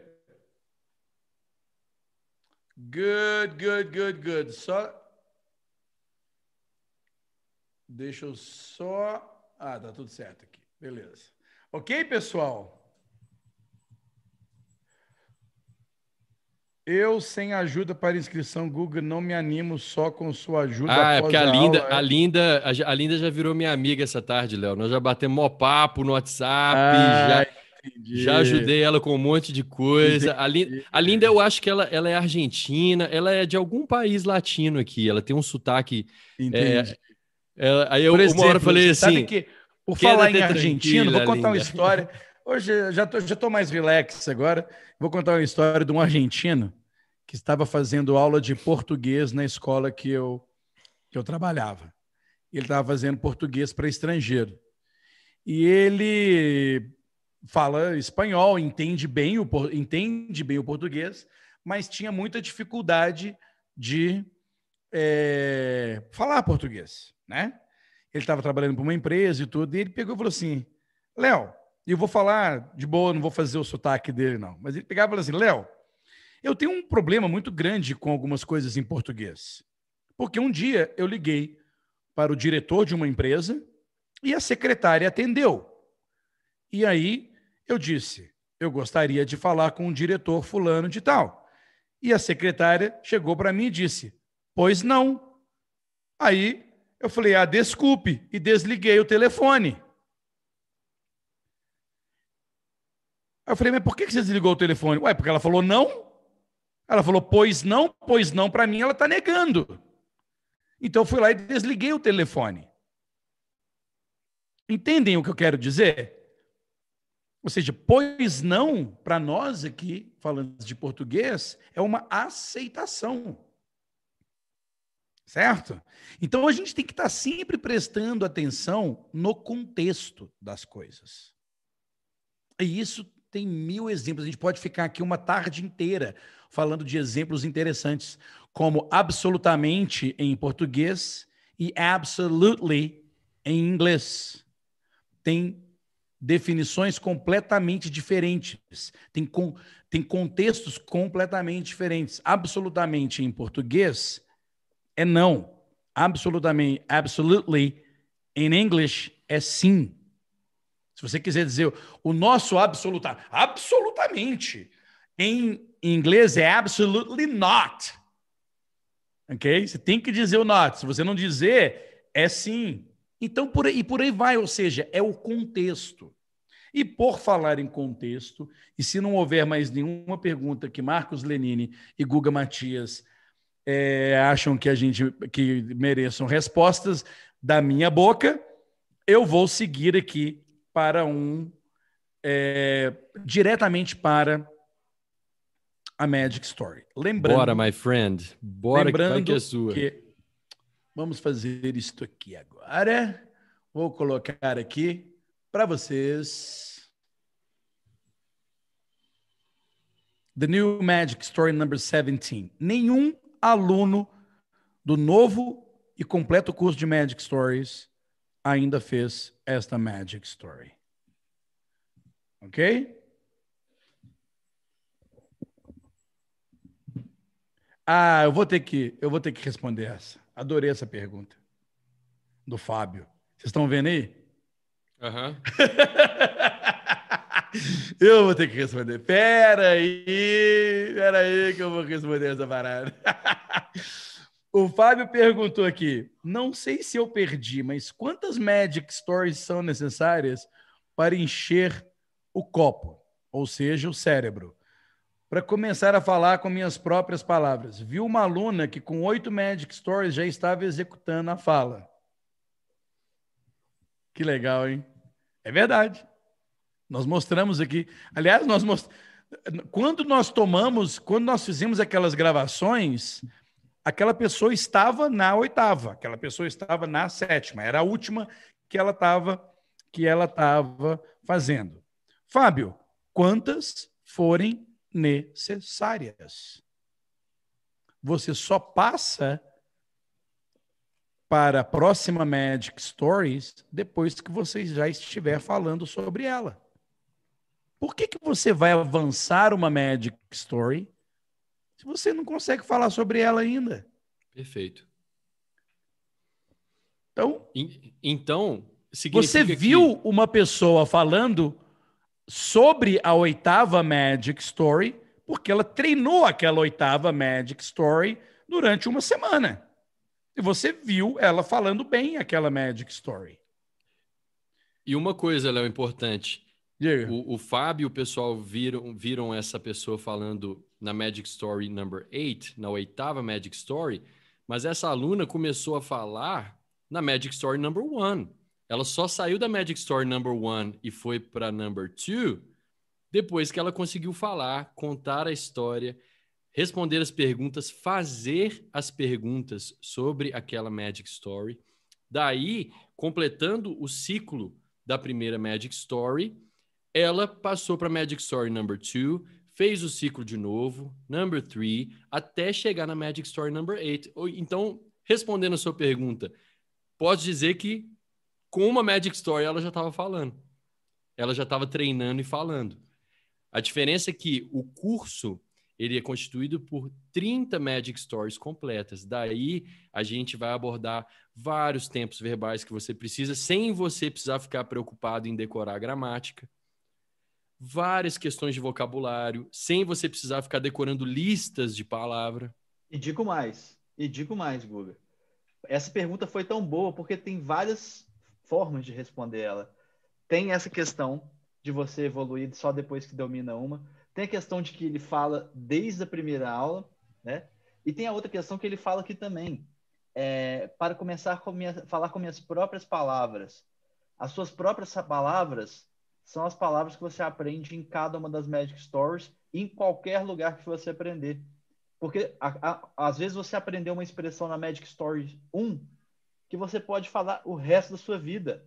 Good, good, good, good. Só. Deixa eu só. Ah, tá tudo certo aqui. Beleza. Ok, pessoal? Eu, sem ajuda para inscrição Google, não me animo só com sua ajuda. Ah, é porque a, a Linda, aula, a, é? Linda, a, a, Linda já virou minha amiga essa tarde, Léo. Nós já batemos mó papo no WhatsApp, ah, já, já ajudei ela com um monte de coisa. A Linda, a Linda, eu acho que ela, ela é argentina, ela é de algum país latino aqui, ela tem um sotaque. É, entendi. É, aí eu, exemplo, uma hora falei assim. Que, por falar em argentino, vou contar uma história. Hoje já tô, já tô mais relax agora. Vou contar uma história de um argentino que estava fazendo aula de português na escola que eu, que eu trabalhava. Ele estava fazendo português para estrangeiro. E ele fala espanhol, entende bem o, entende bem o português, mas tinha muita dificuldade de é, falar português, né? Ele estava trabalhando para uma empresa e tudo, e ele pegou e falou assim, Léo, e eu vou falar de boa, não vou fazer o sotaque dele, não. Mas ele pegava e falava assim: Léo, eu tenho um problema muito grande com algumas coisas em português. Porque um dia eu liguei para o diretor de uma empresa e a secretária atendeu. E aí eu disse: eu gostaria de falar com o diretor fulano de tal. E a secretária chegou para mim e disse: pois não. Aí eu falei: ah, desculpe, e desliguei o telefone. Aí eu falei, mas por que você desligou o telefone? Ué, porque ela falou não. Ela falou, pois não, pois não, para mim ela está negando. Então eu fui lá e desliguei o telefone. Entendem o que eu quero dizer? Ou seja, pois não, para nós aqui, falando de português, é uma aceitação. Certo? Então a gente tem que estar tá sempre prestando atenção no contexto das coisas. E isso tem mil exemplos. A gente pode ficar aqui uma tarde inteira falando de exemplos interessantes, como absolutamente em português e absolutely em inglês. Tem definições completamente diferentes, tem, com, tem contextos completamente diferentes. Absolutamente em português é não. Absolutamente, absolutely em inglês é sim. Se você quiser dizer o nosso absoluta, absolutamente, em inglês é absolutely not. Ok? Você tem que dizer o not. Se você não dizer, é sim. Então, por aí, por aí vai, ou seja, é o contexto. E por falar em contexto, e se não houver mais nenhuma pergunta que Marcos Lenine e Guga Matias é, acham que a gente que mereçam respostas da minha boca, eu vou seguir aqui para um é, diretamente para a Magic Story. Lembrando, Bora, my friend. Bora lembrando que, que é sua. Que vamos fazer isto aqui agora. Vou colocar aqui para vocês. The New Magic Story Number 17. Nenhum aluno do novo e completo curso de Magic Stories ainda fez esta magic story. Ok? Ah, eu vou ter que, eu vou ter que responder essa. Adorei essa pergunta do Fábio. Vocês estão vendo aí? Uhum. (laughs) eu vou ter que responder. Pera aí, pera aí que eu vou responder essa parada. (laughs) O Fábio perguntou aqui: não sei se eu perdi, mas quantas Magic Stories são necessárias para encher o copo, ou seja, o cérebro? Para começar a falar com minhas próprias palavras, vi uma aluna que com oito Magic Stories já estava executando a fala. Que legal, hein? É verdade. Nós mostramos aqui. Aliás, nós most... quando nós tomamos, quando nós fizemos aquelas gravações, aquela pessoa estava na oitava, aquela pessoa estava na sétima, era a última que ela estava que ela estava fazendo. Fábio, quantas forem necessárias? Você só passa para a próxima Magic Stories depois que você já estiver falando sobre ela. Por que, que você vai avançar uma Magic Story se você não consegue falar sobre ela ainda. Perfeito. Então, então você viu que... uma pessoa falando sobre a oitava Magic Story porque ela treinou aquela oitava Magic Story durante uma semana. E você viu ela falando bem aquela Magic Story. E uma coisa, Léo, importante. O, o Fábio e o pessoal viram, viram essa pessoa falando na Magic Story number 8, na oitava Magic Story, mas essa aluna começou a falar na Magic Story number 1. Ela só saiu da Magic Story number 1 e foi para number 2 depois que ela conseguiu falar, contar a história, responder as perguntas, fazer as perguntas sobre aquela Magic Story. Daí, completando o ciclo da primeira Magic Story, ela passou para Magic Story number 2, fez o ciclo de novo, number three, até chegar na Magic Story number eight. Então, respondendo a sua pergunta, posso dizer que com uma Magic Story ela já estava falando. Ela já estava treinando e falando. A diferença é que o curso ele é constituído por 30 Magic Stories completas. Daí a gente vai abordar vários tempos verbais que você precisa, sem você precisar ficar preocupado em decorar a gramática várias questões de vocabulário, sem você precisar ficar decorando listas de palavra. E digo mais, e digo mais, Guga. Essa pergunta foi tão boa porque tem várias formas de responder ela. Tem essa questão de você evoluir só depois que domina uma. Tem a questão de que ele fala desde a primeira aula, né? E tem a outra questão que ele fala aqui também. É, para começar a com minha, falar com minhas próprias palavras. As suas próprias palavras são as palavras que você aprende em cada uma das Magic Stories, em qualquer lugar que você aprender. Porque a, a, às vezes você aprendeu uma expressão na Magic Story 1 que você pode falar o resto da sua vida.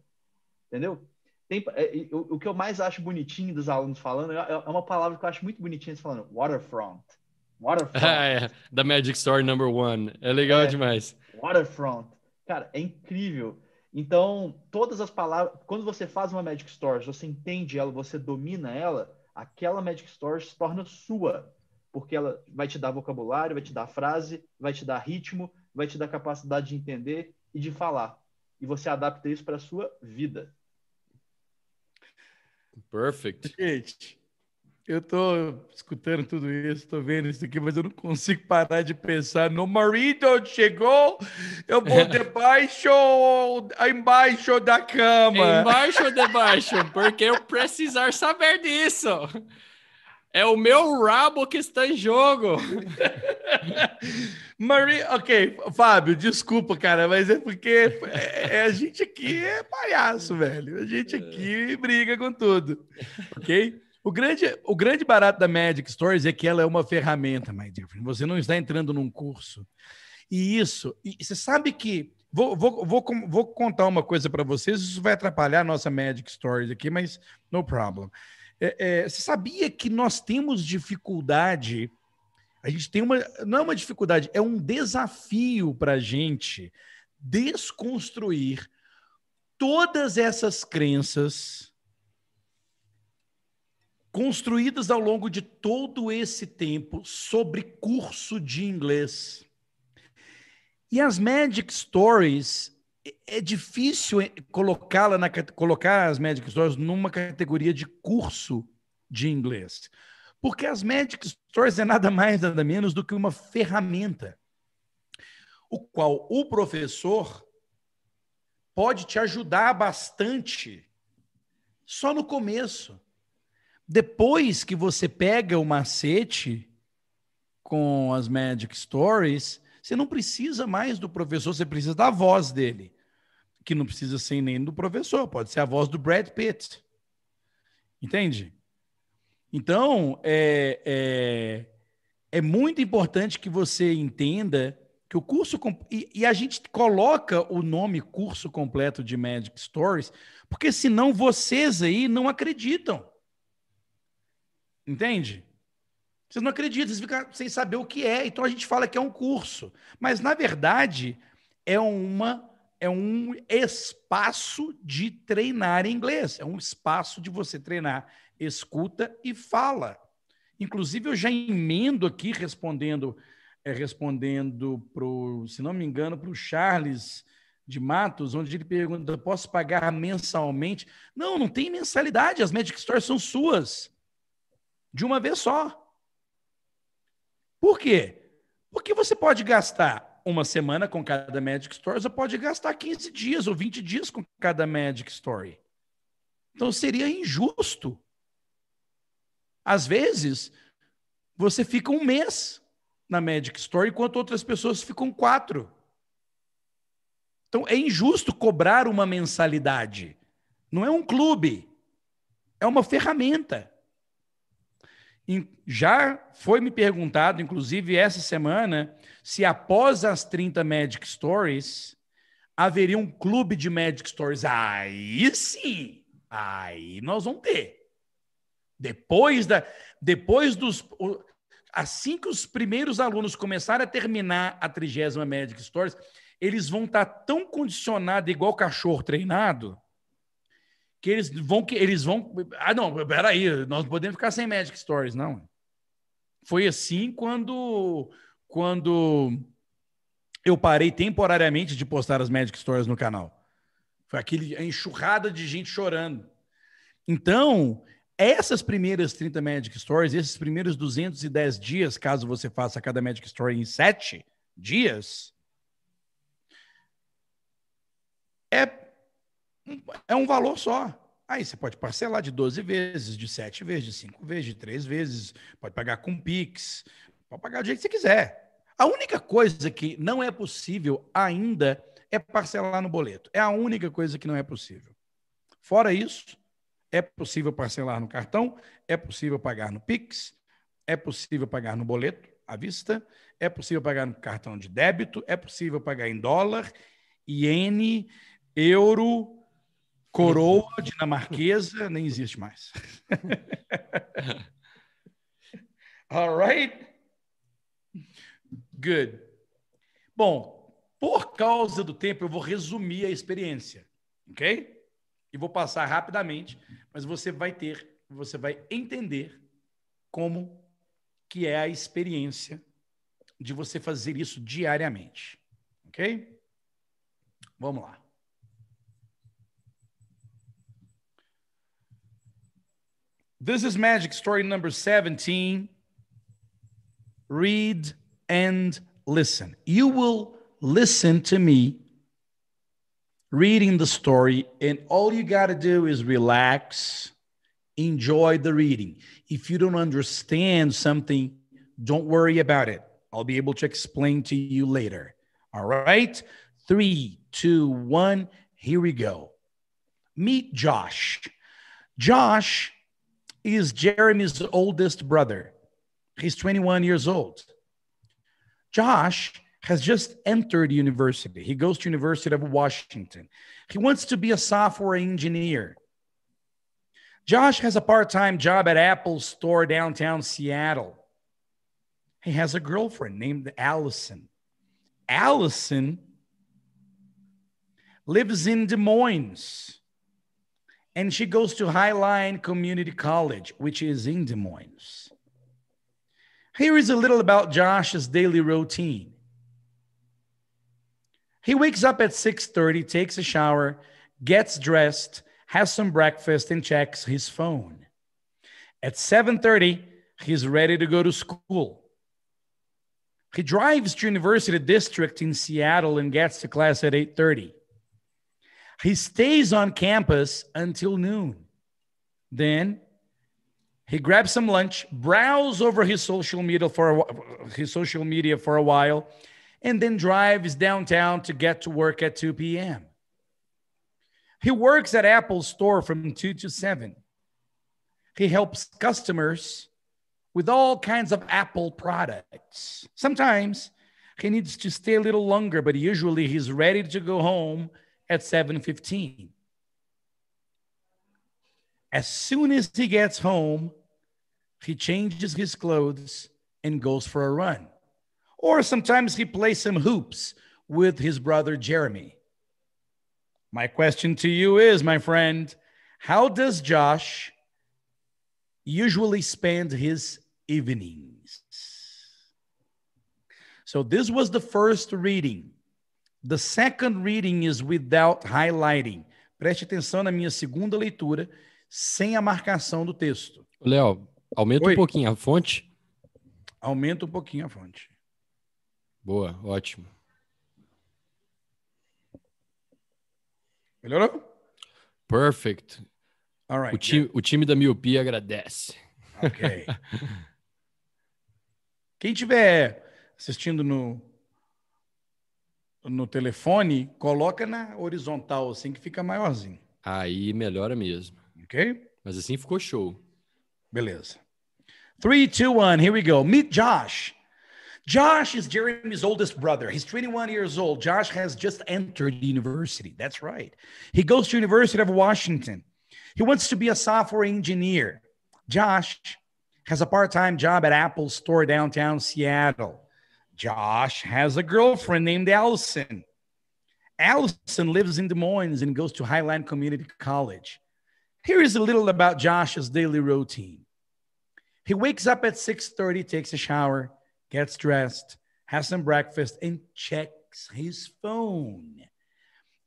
Entendeu? Tem, é, o, o, que eu mais acho bonitinho dos alunos falando é, é, uma palavra que eu acho muito bonitinha eles falando: waterfront. (laughs) Waterfront. É, da Magic Story number one. É legal é, demais. Waterfront. Cara, é incrível. Então, todas as palavras, quando você faz uma Magic store, você entende ela, você domina ela, aquela Magic store se torna sua, porque ela vai te dar vocabulário, vai te dar frase, vai te dar ritmo, vai te dar capacidade de entender e de falar. E você adapta isso para a sua vida. Perfect. Gente, eu tô escutando tudo isso, tô vendo isso aqui, mas eu não consigo parar de pensar no marido chegou, eu vou (laughs) debaixo, embaixo da cama. Embaixo, ou debaixo, porque eu precisar saber disso. É o meu rabo que está em jogo. (laughs) Marie, ok, Fábio, desculpa, cara, mas é porque é, é, a gente aqui é palhaço, velho. A gente aqui briga com tudo, ok? O grande, o grande barato da Magic Stories é que ela é uma ferramenta, my dear friend. Você não está entrando num curso. E isso, e você sabe que. Vou, vou, vou, vou contar uma coisa para vocês, isso vai atrapalhar a nossa Magic Stories aqui, mas no problem. É, é, você sabia que nós temos dificuldade? A gente tem uma. Não é uma dificuldade, é um desafio para a gente desconstruir todas essas crenças construídas ao longo de todo esse tempo sobre curso de inglês. E as Magic Stories é, é difícil colocá-la na colocar as Magic Stories numa categoria de curso de inglês. Porque as Magic Stories é nada mais nada menos do que uma ferramenta o qual o professor pode te ajudar bastante só no começo depois que você pega o macete com as Magic Stories, você não precisa mais do professor, você precisa da voz dele. Que não precisa ser nem do professor, pode ser a voz do Brad Pitt. Entende? Então, é, é, é muito importante que você entenda que o curso. E, e, a gente coloca o nome curso completo de Magic Stories, porque senão vocês aí não acreditam. Entende? Vocês não acreditam, vocês ficam sem saber o que é. Então a gente fala que é um curso. Mas, na verdade, é uma é um espaço de treinar inglês. É um espaço de você treinar escuta e fala. Inclusive, eu já emendo aqui, respondendo, é, respondendo pro, se não me engano, para o Charles de Matos, onde ele pergunta: posso pagar mensalmente? Não, não tem mensalidade, as Magic Stores são suas de uma vez só. Por quê? Porque você pode gastar uma semana com cada Magic Story, você pode gastar 15 dias ou 20 dias com cada Magic Story. Então seria injusto. Às vezes, você fica um mês na Magic Store, enquanto outras pessoas ficam quatro. Então é injusto cobrar uma mensalidade. Não é um clube, é uma ferramenta já foi me perguntado, inclusive essa semana, se após as 30 Magic Stories haveria um clube de Magic Stories. Aí sim, aí nós vamos ter. Depois da, depois dos, assim que os primeiros alunos começarem a terminar a trigésima Magic Stories, eles vão estar tá tão condicionados, igual cachorro treinado, que eles vão que eles vão ah não peraí, nós não podemos ficar sem Magic Stories não foi assim quando quando eu parei temporariamente de postar as Magic Stories no canal foi aquele a enxurrada de gente chorando então essas primeiras 30 Magic Stories esses primeiros 210 dias caso você faça cada Magic Story em 7 dias é é um valor só. Aí você pode parcelar de 12 vezes, de 7 vezes, de 5 vezes, de 3 vezes, pode pagar com Pix, pode pagar do jeito que você quiser. A única coisa que não é possível ainda é parcelar no boleto. É a única coisa que não é possível. Fora isso, é possível parcelar no cartão, é possível pagar no Pix, é possível pagar no boleto à vista, é possível pagar no cartão de débito, é possível pagar em dólar, iene, euro, Coroa dinamarquesa nem existe mais. (laughs) All right? Good. Bom, por causa do tempo, eu vou resumir a experiência, ok? E vou passar rapidamente, mas você vai ter, você vai entender como que é a experiência de você fazer isso diariamente, ok? Vamos lá. This is magic story number 17. Read and listen. You will listen to me reading the story, and all you got to do is relax, enjoy the reading. If you don't understand something, don't worry about it. I'll be able to explain to you later. All right. Three, two, one. Here we go. Meet Josh. Josh is Jeremy's oldest brother. He's 21 years old. Josh has just entered university. He goes to University of Washington. He wants to be a software engineer. Josh has a part-time job at Apple store downtown Seattle. He has a girlfriend named Allison. Allison lives in Des Moines and she goes to Highline Community College, which is in Des Moines. Here is a little about Josh's daily routine. He wakes up at 6:30, takes a shower, gets dressed, has some breakfast and checks his phone. At 7:30, he's ready to go to school. He drives to University District in Seattle and gets to class at 8:30. He stays on campus until noon. Then he grabs some lunch, browse over his social media for a, his social media for a while, and then drives downtown to get to work at 2 p.m. He works at Apple's store from 2 to 7. He helps customers with all kinds of Apple products. Sometimes he needs to stay a little longer, but usually he's ready to go home at 7:15. As soon as he gets home, he changes his clothes and goes for a run. Or sometimes he plays some hoops with his brother Jeremy. My question to you is, my friend, how does Josh usually spend his evenings? So, this was the first reading The second reading is without highlighting. Preste atenção na minha segunda leitura, sem a marcação do texto. Léo, aumenta Oi. um pouquinho a fonte. Aumenta um pouquinho a fonte. Boa, ótimo. Melhorou? Perfect. All right, o, time, yeah. o time da miopia agradece. Ok. (laughs) Quem tiver assistindo no no telefone, coloca na horizontal, assim, que fica maiorzinho. Aí melhora mesmo. Ok? Mas assim ficou show. Beleza. 3, 2, 1, here we go. Meet Josh. Josh is Jeremy's oldest brother. He's 21 years old. Josh has just entered university. That's right. He goes to University of Washington. He wants to be a software engineer. Josh has a part-time job at Apple store downtown Seattle. Josh has a girlfriend named Allison. Allison lives in Des Moines and goes to Highland Community College. Here is a little about Josh's daily routine. He wakes up at 6:30, takes a shower, gets dressed, has some breakfast and checks his phone.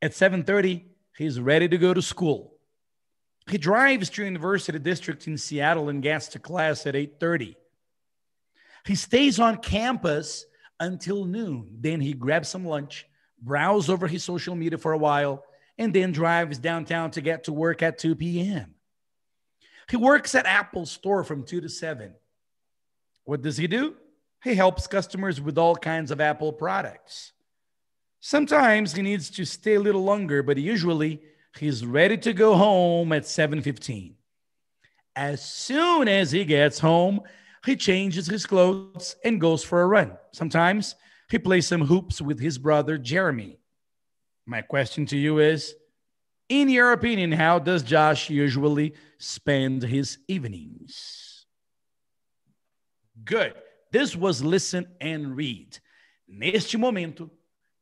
At 7:30, he's ready to go to school. He drives to University District in Seattle and gets to class at 8:30. He stays on campus until noon. Then he grabs some lunch, browses over his social media for a while, and then drives downtown to get to work at 2 p.m. He works at Apple's store from 2 to 7. What does he do? He helps customers with all kinds of Apple products. Sometimes he needs to stay a little longer, but usually he's ready to go home at 7:15. As soon as he gets home, he changes his clothes and goes for a run. Sometimes he plays some hoops with his brother Jeremy. My question to you is In your opinion, how does Josh usually spend his evenings? Good. This was listen and read. Neste momento,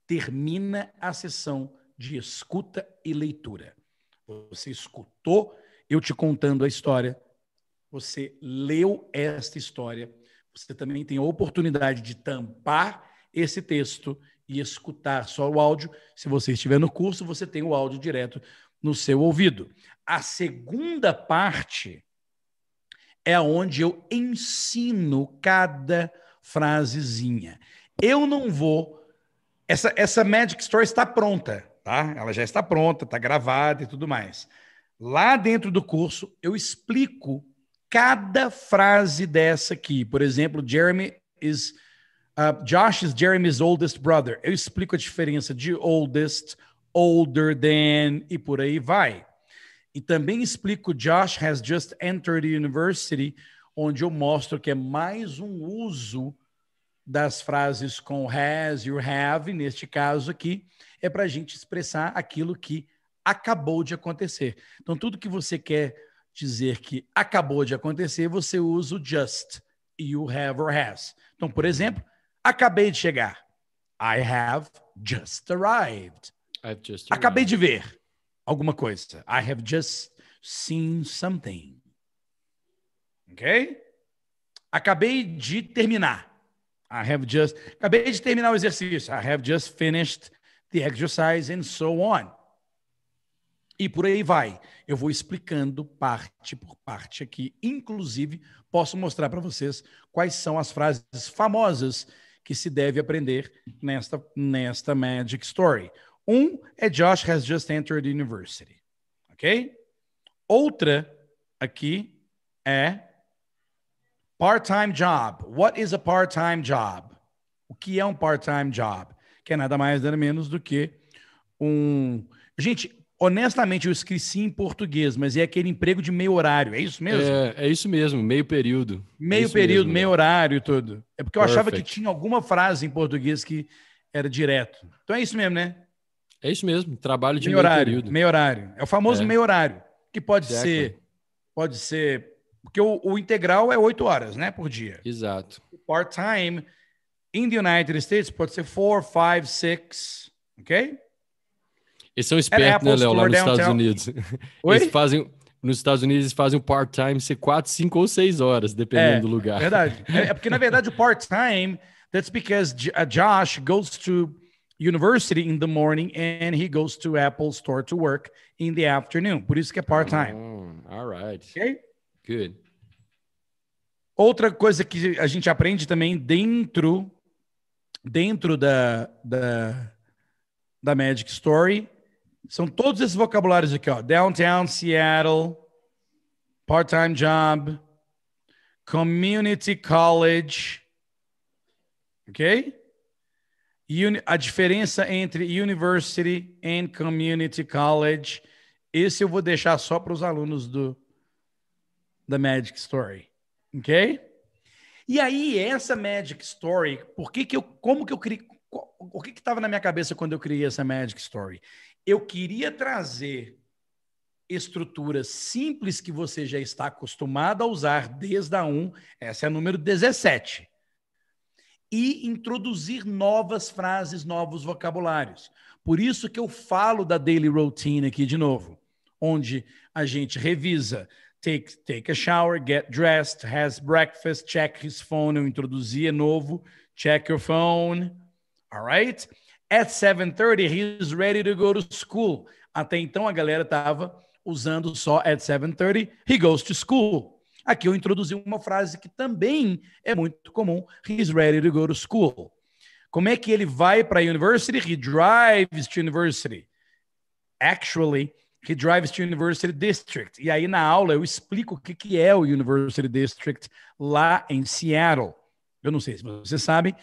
termina a sessão de escuta e leitura. Você escutou eu te contando a história você leu esta história, você também tem a oportunidade de tampar esse texto e escutar só o áudio. Se você estiver no curso, você tem o áudio direto no seu ouvido. A segunda parte é onde eu ensino cada frasezinha. Eu não vou. Essa, essa Magic Story está pronta, tá? Ela já está pronta, está gravada e tudo mais. Lá dentro do curso, eu explico cada frase dessa aqui. Por exemplo, Jeremy is uh, Josh is Jeremy's oldest brother. Eu explico a diferença de oldest, older than e por aí vai. E também explico Josh has just entered the university, onde eu mostro que é mais um uso das frases com has e have, neste caso aqui, é para a gente expressar aquilo que acabou de acontecer. Então, tudo que você quer dizer que acabou de acontecer, você usa o just e o have or has. Então, por exemplo, acabei de chegar. I have just arrived. I've just arrived. Acabei de ver alguma coisa. I have just seen something. Ok? Acabei de terminar. I have just. Acabei de terminar o exercício. I have just finished the exercise and so on. E por aí vai. Eu vou explicando parte por parte aqui. Inclusive, posso mostrar para vocês quais são as frases famosas que se deve aprender nesta, nesta Magic Story. Um é Josh has just entered the university. Ok? Outra aqui é part-time job. What is a part-time job? O que é um part-time job? Que é nada mais nada menos do que um. Gente, honestamente, eu esqueci em português, mas é aquele emprego de meio horário, é isso mesmo? É, é isso mesmo, meio período. Meio é período, mesmo. meio é. horário tudo. É porque eu Perfect. achava que tinha alguma frase em português que era direto. Então é isso mesmo, né? É isso mesmo, trabalho de meio, meio horário, período. Meio horário. É o famoso é. meio horário, que pode ser pode ser porque o, o integral é oito horas, né, por dia. Exato. Part time in the United States pode ser four, five, six, ok? Eles são é, né, espertos, né, Léo, lá nos downtown. Né, Estados Unidos. Oi? Eles fazem, nos Estados Unidos eles fazem o part-time ser 4, 5 ou 6 horas, dependendo é, do lugar. Verdade. É, é, porque, na verdade, o part-time, that's because uh, Josh goes to university in the morning and he goes to Apple store to work in the afternoon. Por isso que é part-time. Oh, all right. Okay? Good. Outra coisa que a gente aprende também dentro, dentro da, da, da Magic Story são todos esses vocabulários aqui, ó. Downtown Seattle, part-time job, community college, ok? Uni a diferença entre university and community college. Esse eu vou deixar só para os alunos do da Magic Story, ok? E aí essa Magic Story, por que que eu, como que eu criei, o que que estava na minha cabeça quando eu criei essa Magic Story? eu queria trazer estruturas simples que você já está acostumado a usar desde a 1, essa é a número 17. E introduzir novas frases, novos vocabulários. Por isso que eu falo da daily routine aqui de novo, onde a gente revisa take, take a shower, get dressed, has breakfast, check his phone, eu introduzi é novo, check your phone, all right? At 7:30, he's ready to go to school. Até então a galera estava usando só at 7:30, he goes to school. Aqui eu introduzi uma frase que também é muito comum, he's ready to go to school. Como é que ele vai para a university? He drives to university. Actually, he drives to University District. E aí na aula eu explico o que, que é o University District lá em Seattle. Eu não sei se vocês sabem,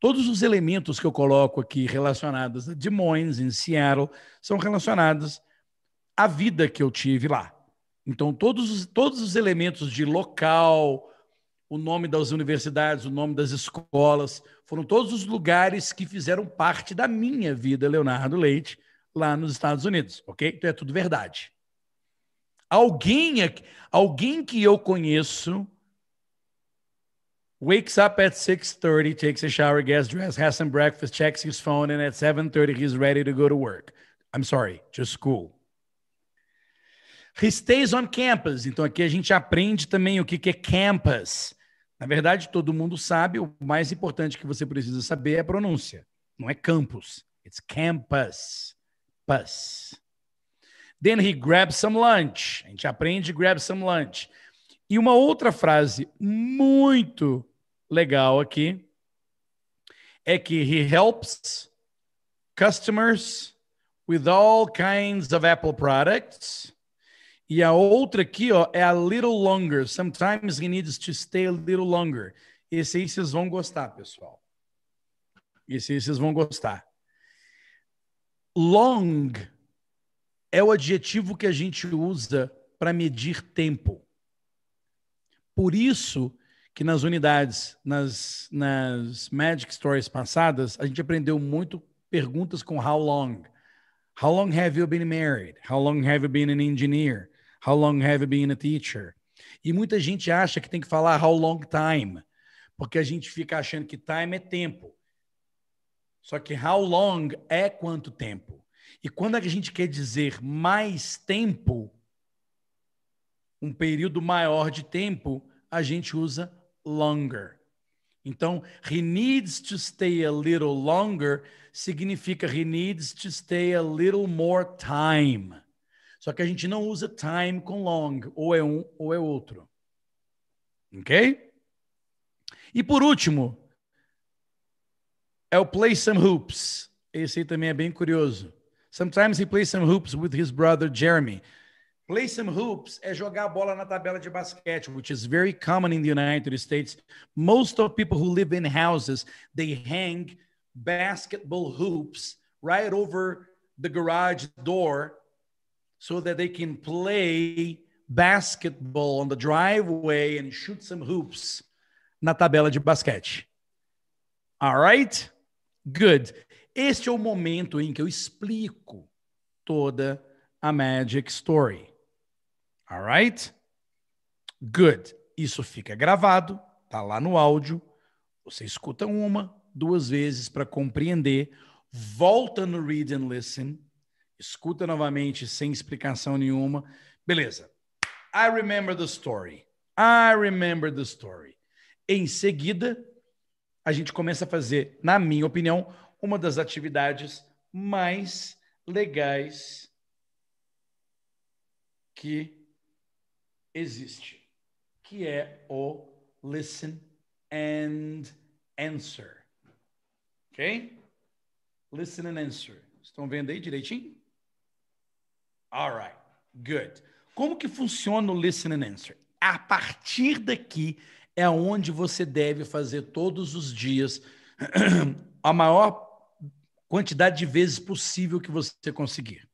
Todos os elementos que eu coloco aqui relacionados a Moines, em Seattle, são relacionados à vida que eu tive lá. Então, todos os, todos os elementos de local, o nome das universidades, o nome das escolas, foram todos os lugares que fizeram parte da minha vida, Leonardo Leite, lá nos Estados Unidos, ok? Então é tudo verdade. Alguém, alguém que eu conheço wakes up at 6.30 takes a shower gets dressed has some breakfast checks his phone and at 7.30 he's ready to go to work i'm sorry to school he stays on campus então aqui a gente aprende também o que que é campus na verdade todo mundo sabe o mais importante que você precisa saber é a pronúncia não é campus it's campus pus then he grabs some lunch a gente aprende grab some lunch e uma outra frase muito legal aqui é que he helps customers with all kinds of Apple products. E a outra aqui, ó, é a little longer. Sometimes he needs to stay a little longer. Esse aí vocês vão gostar, pessoal. Esse aí vocês vão gostar. Long é o adjetivo que a gente usa para medir tempo. Por isso que nas unidades, nas, nas Magic Stories passadas, a gente aprendeu muito perguntas com how long. How long have you been married? How long have you been an engineer? How long have you been a teacher? E muita gente acha que tem que falar how long time, porque a gente fica achando que time é tempo. Só que how long é quanto tempo. E quando é a gente quer dizer mais tempo, um período maior de tempo, a gente usa longer. Então, he needs to stay a little longer significa he needs to stay a little more time. Só que a gente não usa time com long, ou é um ou é outro. Ok? E por último, é o play some hoops. Esse aí também é bem curioso. Sometimes he plays some hoops with his brother Jeremy. Play some hoops é jogar a bola na tabela de basquete, which is very common in the United States. Most of people who live in houses, they hang basketball hoops right over the garage door so that they can play basketball on the driveway and shoot some hoops na tabela de basquete. All right? Good. Este é o momento em que eu explico toda a Magic Story. Alright? Good. Isso fica gravado, tá lá no áudio. Você escuta uma, duas vezes para compreender, volta no read and listen, escuta novamente sem explicação nenhuma. Beleza. I remember the story. I remember the story. Em seguida, a gente começa a fazer, na minha opinião, uma das atividades mais legais que existe, que é o listen and answer. Ok? Listen and answer. Estão vendo aí direitinho? All right, good. Como que funciona o listen and answer? A partir daqui é onde você deve fazer todos os dias (clears throat) a maior quantidade de vezes possível que você conseguir.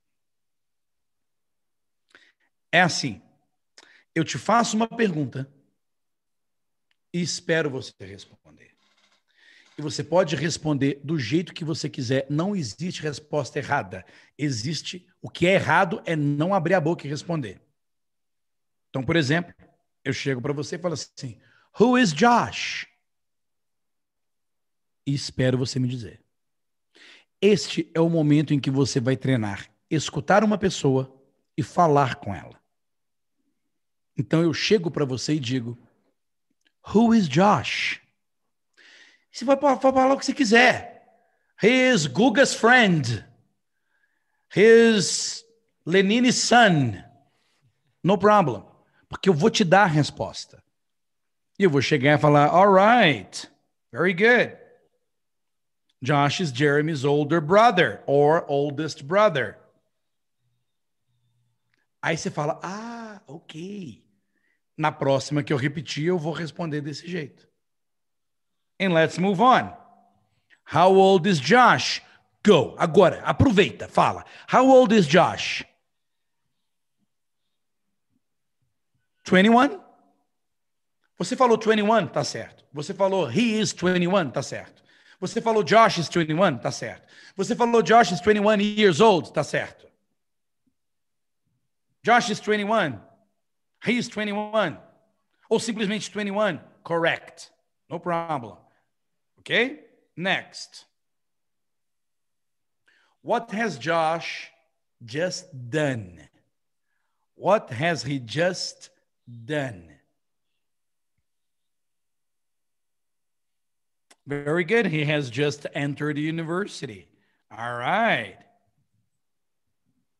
É assim, eu te faço uma pergunta e espero você responder. E você pode responder do jeito que você quiser. Não existe resposta errada. Existe o que é errado é não abrir a boca e responder. Então, por exemplo, eu chego para você e falo assim: Who is Josh? E espero você me dizer. Este é o momento em que você vai treinar escutar uma pessoa e falar com ela. Então eu chego para você e digo: Who is Josh? Você vai falar o que você quiser. His Guga's friend. His Lenin's son. No problem. Porque eu vou te dar a resposta. E eu vou chegar e falar: All right, very good. Josh is Jeremy's older brother or oldest brother. Aí você fala: Ah, ok. Na próxima que eu repetir, eu vou responder desse jeito. And let's move on. How old is Josh? Go. Agora, aproveita, fala. How old is Josh? 21? Você falou 21, tá certo. Você falou he is 21, tá certo. Você falou Josh is 21, tá certo. Você falou Josh is 21 years old, tá certo. Josh is 21. He is 21. Ou oh, simplesmente 21. Correct. No problem. Okay? Next. What has Josh just done? What has he just done? Very good. He has just entered university. All right.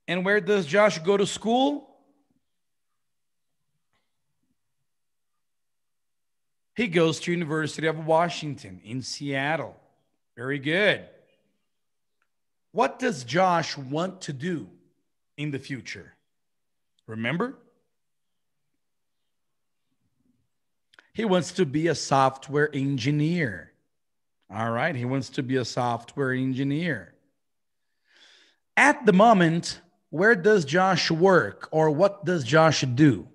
And where does Josh go to school? He goes to University of Washington in Seattle. Very good. What does Josh want to do in the future? Remember? He wants to be a software engineer. All right, he wants to be a software engineer. At the moment, where does Josh work or what does Josh do?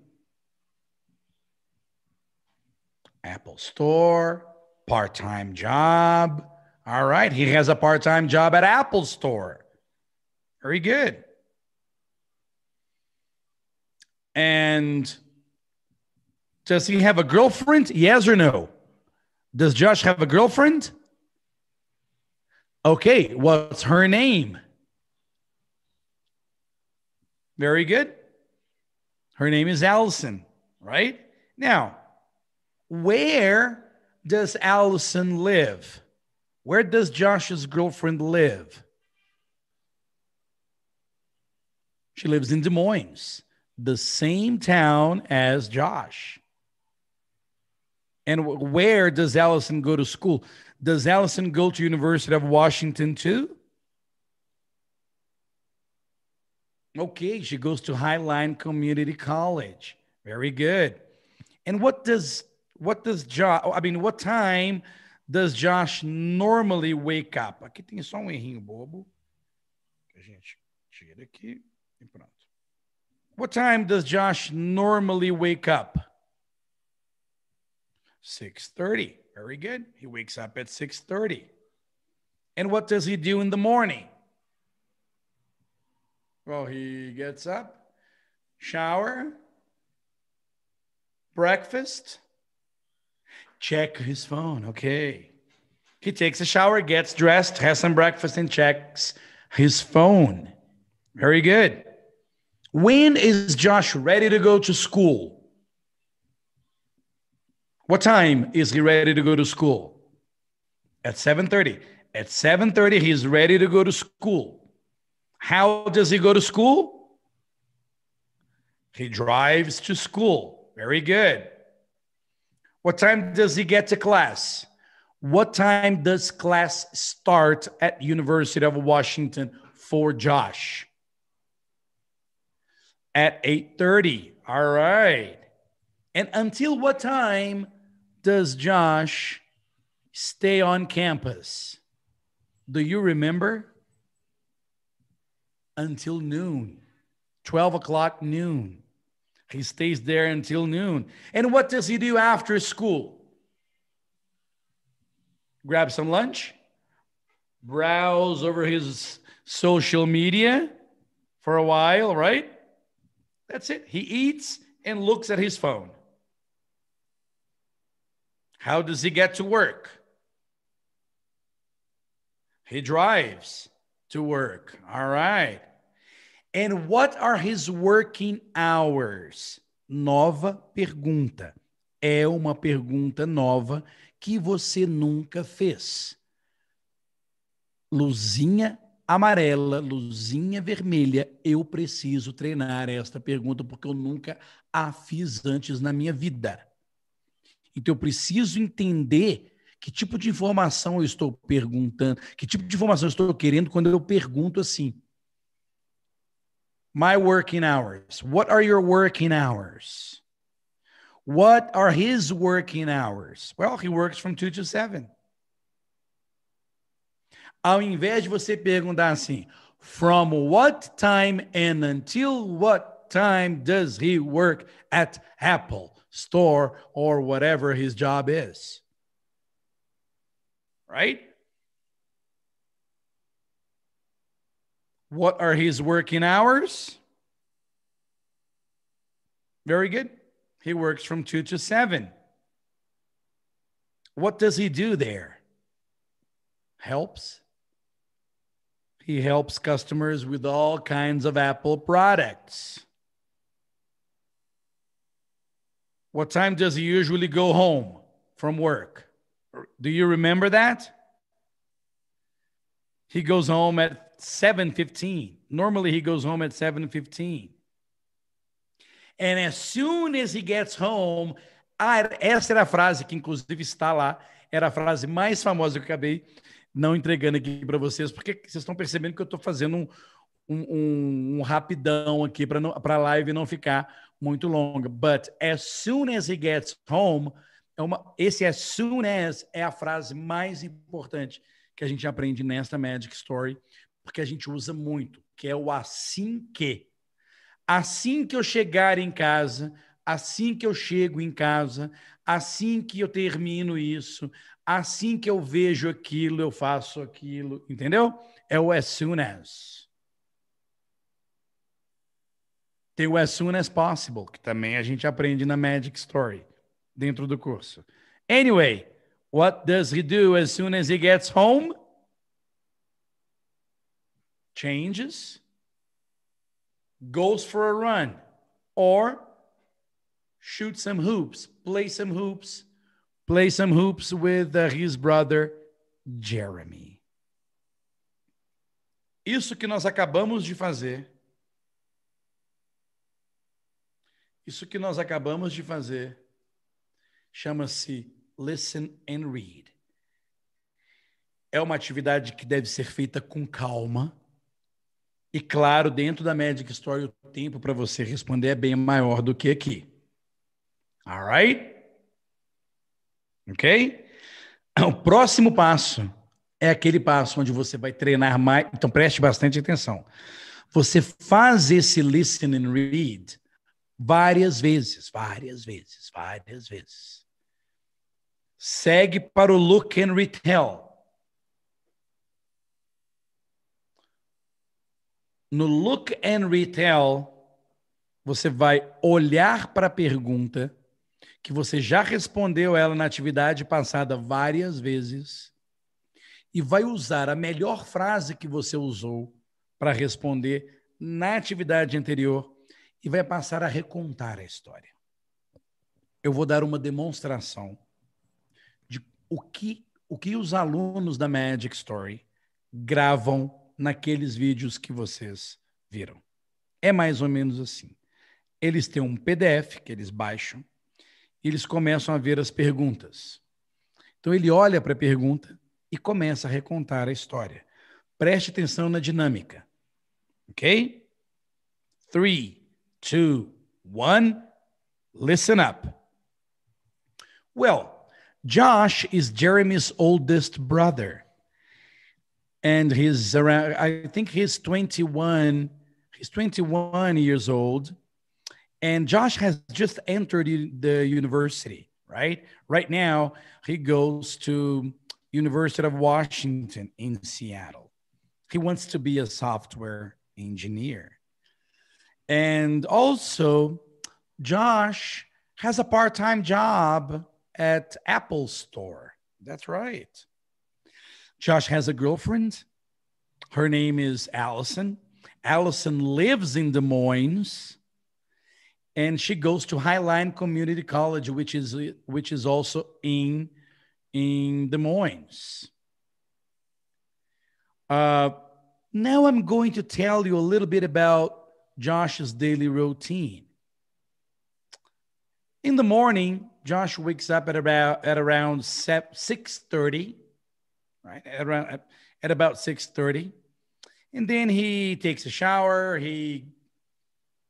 Apple Store, part time job. All right. He has a part time job at Apple Store. Very good. And does he have a girlfriend? Yes or no? Does Josh have a girlfriend? Okay. What's her name? Very good. Her name is Allison, right? Now, where does Allison live? Where does Josh's girlfriend live? She lives in Des Moines, the same town as Josh. And where does Allison go to school? Does Allison go to University of Washington too? Okay, she goes to Highline Community College. Very good. And what does what does Josh, I mean, what time does Josh normally wake up? Aqui tem só um errinho bobo. A gente tira aqui e pronto. What time does Josh normally wake up? 6:30. Very good. He wakes up at 6:30. And what does he do in the morning? Well, he gets up, shower, breakfast, Check his phone. Okay. He takes a shower, gets dressed, has some breakfast, and checks his phone. Very good. When is Josh ready to go to school? What time is he ready to go to school? At 7:30. At 7:30 he's ready to go to school. How does he go to school? He drives to school. Very good. What time does he get to class? What time does class start at University of Washington for Josh? At 8:30. All right. And until what time does Josh stay on campus? Do you remember? Until noon, 12 o'clock noon. He stays there until noon. And what does he do after school? Grab some lunch, browse over his social media for a while, right? That's it. He eats and looks at his phone. How does he get to work? He drives to work. All right. And what are his working hours? Nova pergunta. É uma pergunta nova que você nunca fez. Luzinha amarela, luzinha vermelha, eu preciso treinar esta pergunta porque eu nunca a fiz antes na minha vida. Então eu preciso entender que tipo de informação eu estou perguntando, que tipo de informação eu estou querendo quando eu pergunto assim. my working hours. What are your working hours? What are his working hours? Well, he works from 2 to 7. Ao invés de você perguntar assim, from what time and until what time does he work at Apple store or whatever his job is? Right? What are his working hours? Very good. He works from 2 to 7. What does he do there? Helps. He helps customers with all kinds of Apple products. What time does he usually go home from work? Do you remember that? He goes home at 7:15. Normally he goes home at 7:15. And as soon as he gets home, ah, essa era a frase que inclusive está lá, era a frase mais famosa que eu acabei não entregando aqui para vocês, porque vocês estão percebendo que eu estou fazendo um, um, um, rapidão aqui para a live não ficar muito longa. But as soon as he gets home, é uma, esse as soon as é a frase mais importante que a gente aprende nesta Magic Story, porque a gente usa muito, que é o assim que. Assim que eu chegar em casa, assim que eu chego em casa, assim que eu termino isso, assim que eu vejo aquilo, eu faço aquilo, entendeu? É o as soon as. Tem o as soon as possible, que também a gente aprende na Magic Story, dentro do curso. Anyway, what does he do as soon as he gets home? changes, goes for a run, or shoot some hoops, play some hoops, play some hoops with uh, his brother Jeremy. Isso que nós acabamos de fazer, isso que nós acabamos de fazer, chama-se listen and read. É uma atividade que deve ser feita com calma e claro, dentro da Magic Story, o tempo para você responder é bem maior do que aqui. Alright? Ok? O próximo passo é aquele passo onde você vai treinar mais. Então preste bastante atenção. Você faz esse listen and read várias vezes, várias vezes, várias vezes. Segue para o look and retell. No look and retell, você vai olhar para a pergunta que você já respondeu ela na atividade passada várias vezes e vai usar a melhor frase que você usou para responder na atividade anterior e vai passar a recontar a história. Eu vou dar uma demonstração de o que, o que os alunos da Magic Story gravam naqueles vídeos que vocês viram. É mais ou menos assim. Eles têm um PDF que eles baixam e eles começam a ver as perguntas. Então ele olha para a pergunta e começa a recontar a história. Preste atenção na dinâmica. Ok? Three, two, one. Listen up. Well, Josh is Jeremy's oldest brother. and he's around i think he's 21 he's 21 years old and josh has just entered the university right right now he goes to university of washington in seattle he wants to be a software engineer and also josh has a part-time job at apple store that's right Josh has a girlfriend. Her name is Allison. Allison lives in Des Moines and she goes to Highline Community College, which is which is also in in Des Moines. Uh, now I'm going to tell you a little bit about Josh's daily routine. In the morning, Josh wakes up at about at around 6:30 right? At, around, at about 6.30. And then he takes a shower, he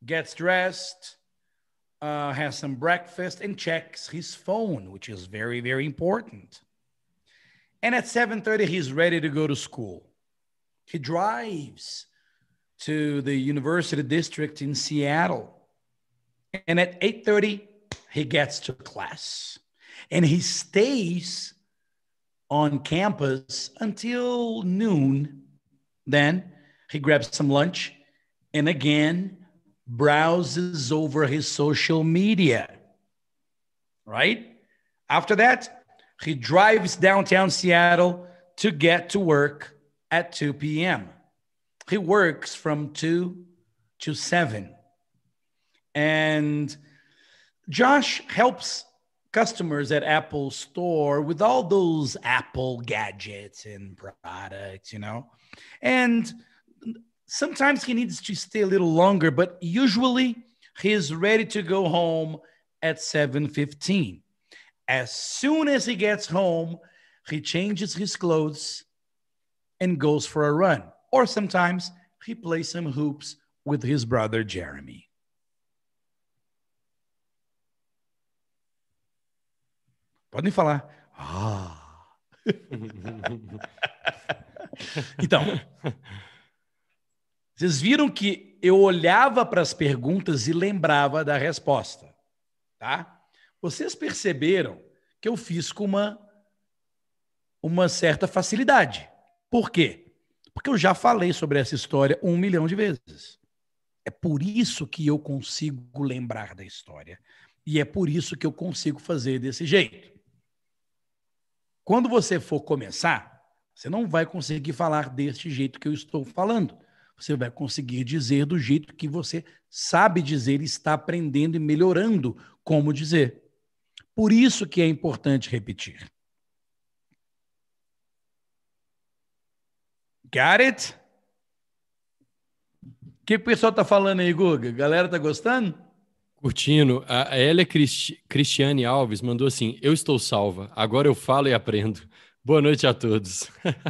gets dressed, uh, has some breakfast and checks his phone, which is very, very important. And at 7.30, he's ready to go to school. He drives to the university district in Seattle. And at 8.30, he gets to class. And he stays on campus until noon. Then he grabs some lunch and again browses over his social media. Right? After that, he drives downtown Seattle to get to work at 2 p.m. He works from 2 to 7. And Josh helps customers at Apple Store with all those Apple gadgets and products, you know. And sometimes he needs to stay a little longer, but usually he's ready to go home at 7:15. As soon as he gets home, he changes his clothes and goes for a run. Or sometimes he plays some hoops with his brother Jeremy. Podem falar. Ah. (laughs) então, vocês viram que eu olhava para as perguntas e lembrava da resposta, tá? Vocês perceberam que eu fiz com uma uma certa facilidade. Por quê? Porque eu já falei sobre essa história um milhão de vezes. É por isso que eu consigo lembrar da história. E é por isso que eu consigo fazer desse jeito. Quando você for começar, você não vai conseguir falar deste jeito que eu estou falando. Você vai conseguir dizer do jeito que você sabe dizer, está aprendendo e melhorando como dizer. Por isso que é importante repetir. Got it? O que o pessoal está falando aí, Guga? A galera tá gostando? Curtindo, a Elia Cristiane Alves mandou assim: Eu estou salva, agora eu falo e aprendo. Boa noite a todos.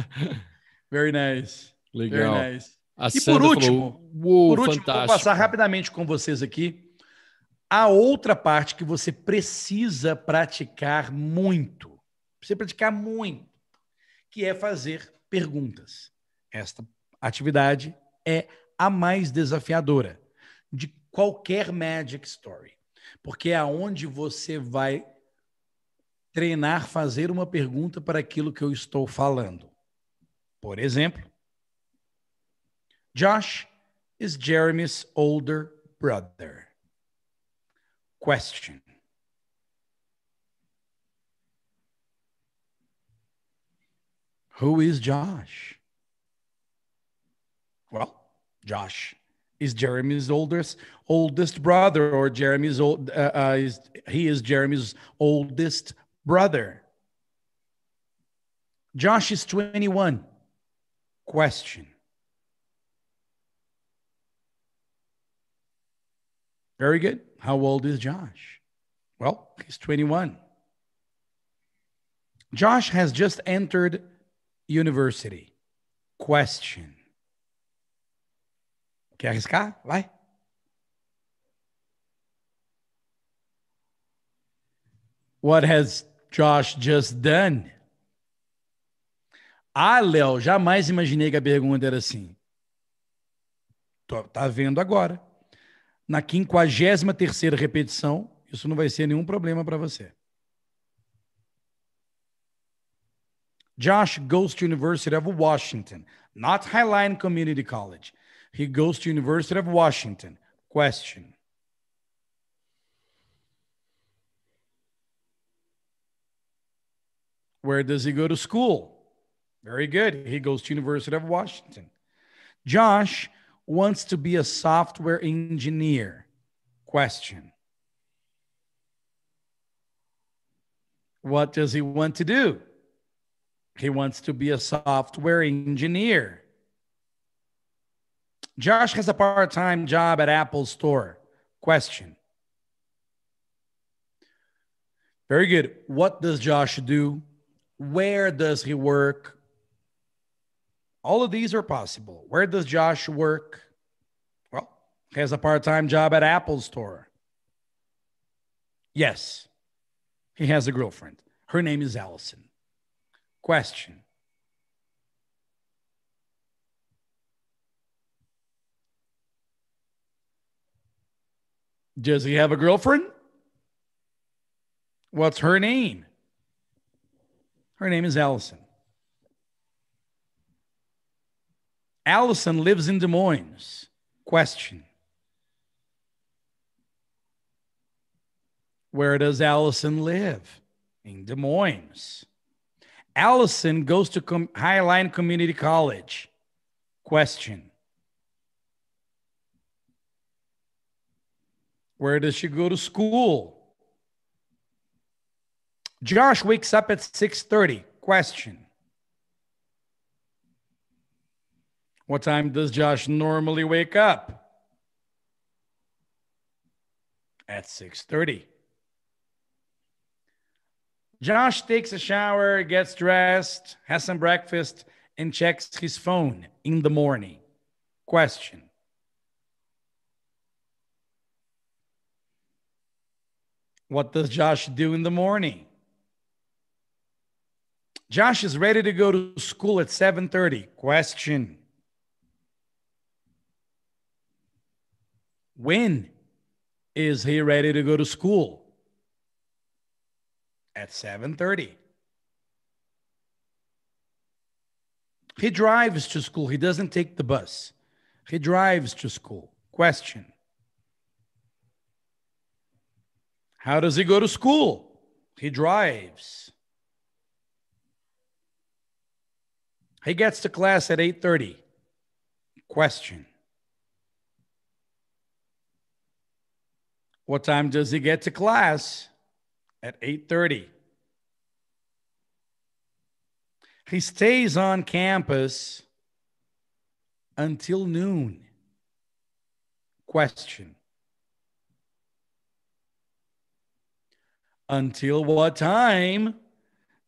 (laughs) Very nice. Legal. Very nice. A e por último, falou, por último fantástico. vou passar rapidamente com vocês aqui a outra parte que você precisa praticar muito. Precisa praticar muito, que é fazer perguntas. Esta atividade é a mais desafiadora de qualquer magic story, porque é aonde você vai treinar fazer uma pergunta para aquilo que eu estou falando. Por exemplo, Josh is Jeremy's older brother. Question. Who is Josh? Well, Josh is Jeremy's oldest oldest brother, or Jeremy's old uh, uh, is, he is Jeremy's oldest brother. Josh is 21. Question. Very good. How old is Josh? Well, he's 21. Josh has just entered university. Question Quer arriscar? Vai. What has Josh just done? Ah, Léo, jamais imaginei que a pergunta era assim. Tô, tá vendo agora. Na 53 terceira repetição, isso não vai ser nenhum problema para você. Josh goes to University of Washington, not Highline Community College. He goes to University of Washington. Question. Where does he go to school? Very good. He goes to University of Washington. Josh wants to be a software engineer. Question. What does he want to do? He wants to be a software engineer. Josh has a part time job at Apple Store. Question. Very good. What does Josh do? Where does he work? All of these are possible. Where does Josh work? Well, he has a part time job at Apple Store. Yes, he has a girlfriend. Her name is Allison. Question Does he have a girlfriend? What's her name? Her name is Allison. Allison lives in Des Moines. Question Where does Allison live? In Des Moines. Allison goes to Com- Highline Community College. Question Where does she go to school? Josh wakes up at 6:30. Question. What time does Josh normally wake up? At 6:30. Josh takes a shower, gets dressed, has some breakfast, and checks his phone in the morning. Question What does Josh do in the morning? Josh is ready to go to school at 7:30. Question. When is he ready to go to school? At 7:30. He drives to school. He doesn't take the bus. He drives to school. Question. How does he go to school? He drives. He gets to class at 8:30. Question. What time does he get to class? At 8:30. He stays on campus until noon. Question. Until what time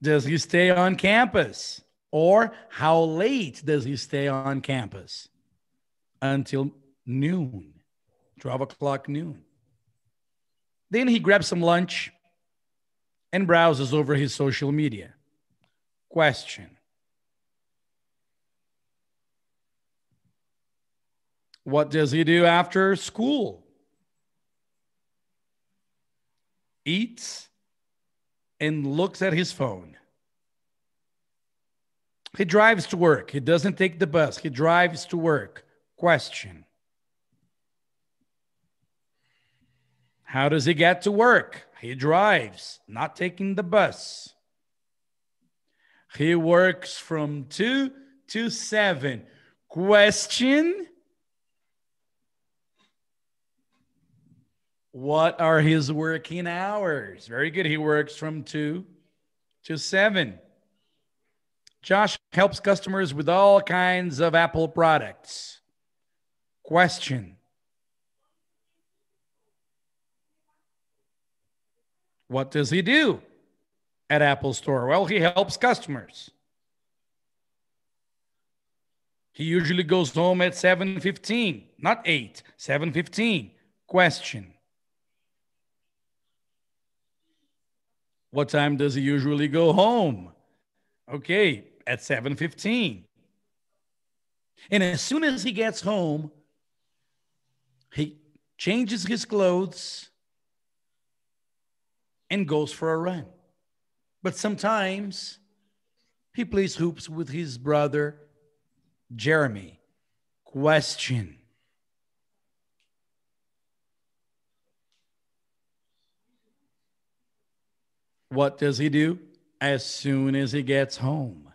does he stay on campus? Or how late does he stay on campus? Until noon, 12 o'clock noon. Then he grabs some lunch and browses over his social media. Question What does he do after school? eats, and looks at his phone. He drives to work. He doesn't take the bus. He drives to work. Question How does he get to work? He drives, not taking the bus. He works from 2 to 7. Question What are his working hours? Very good. He works from 2 to 7. Josh helps customers with all kinds of Apple products. Question What does he do at Apple Store? Well, he helps customers. He usually goes home at 7:15, not 8, 7:15. Question What time does he usually go home? Okay, at 7:15. And as soon as he gets home, he changes his clothes and goes for a run. But sometimes he plays hoops with his brother Jeremy. Question what does he do? As soon as he gets home,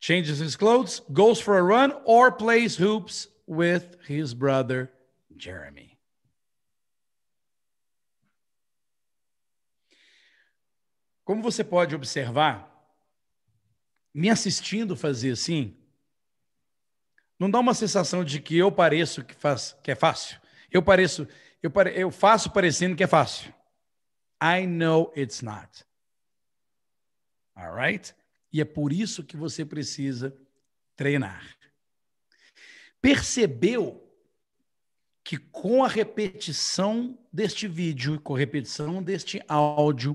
changes his clothes, goes for a run, or plays hoops with his brother Jeremy. Como você pode observar, me assistindo fazer assim, não dá uma sensação de que eu pareço que, faz, que é fácil. Eu pareço eu, eu faço parecendo que é fácil. I know it's not. Alright? E é por isso que você precisa treinar. Percebeu que com a repetição deste vídeo, com a repetição deste áudio,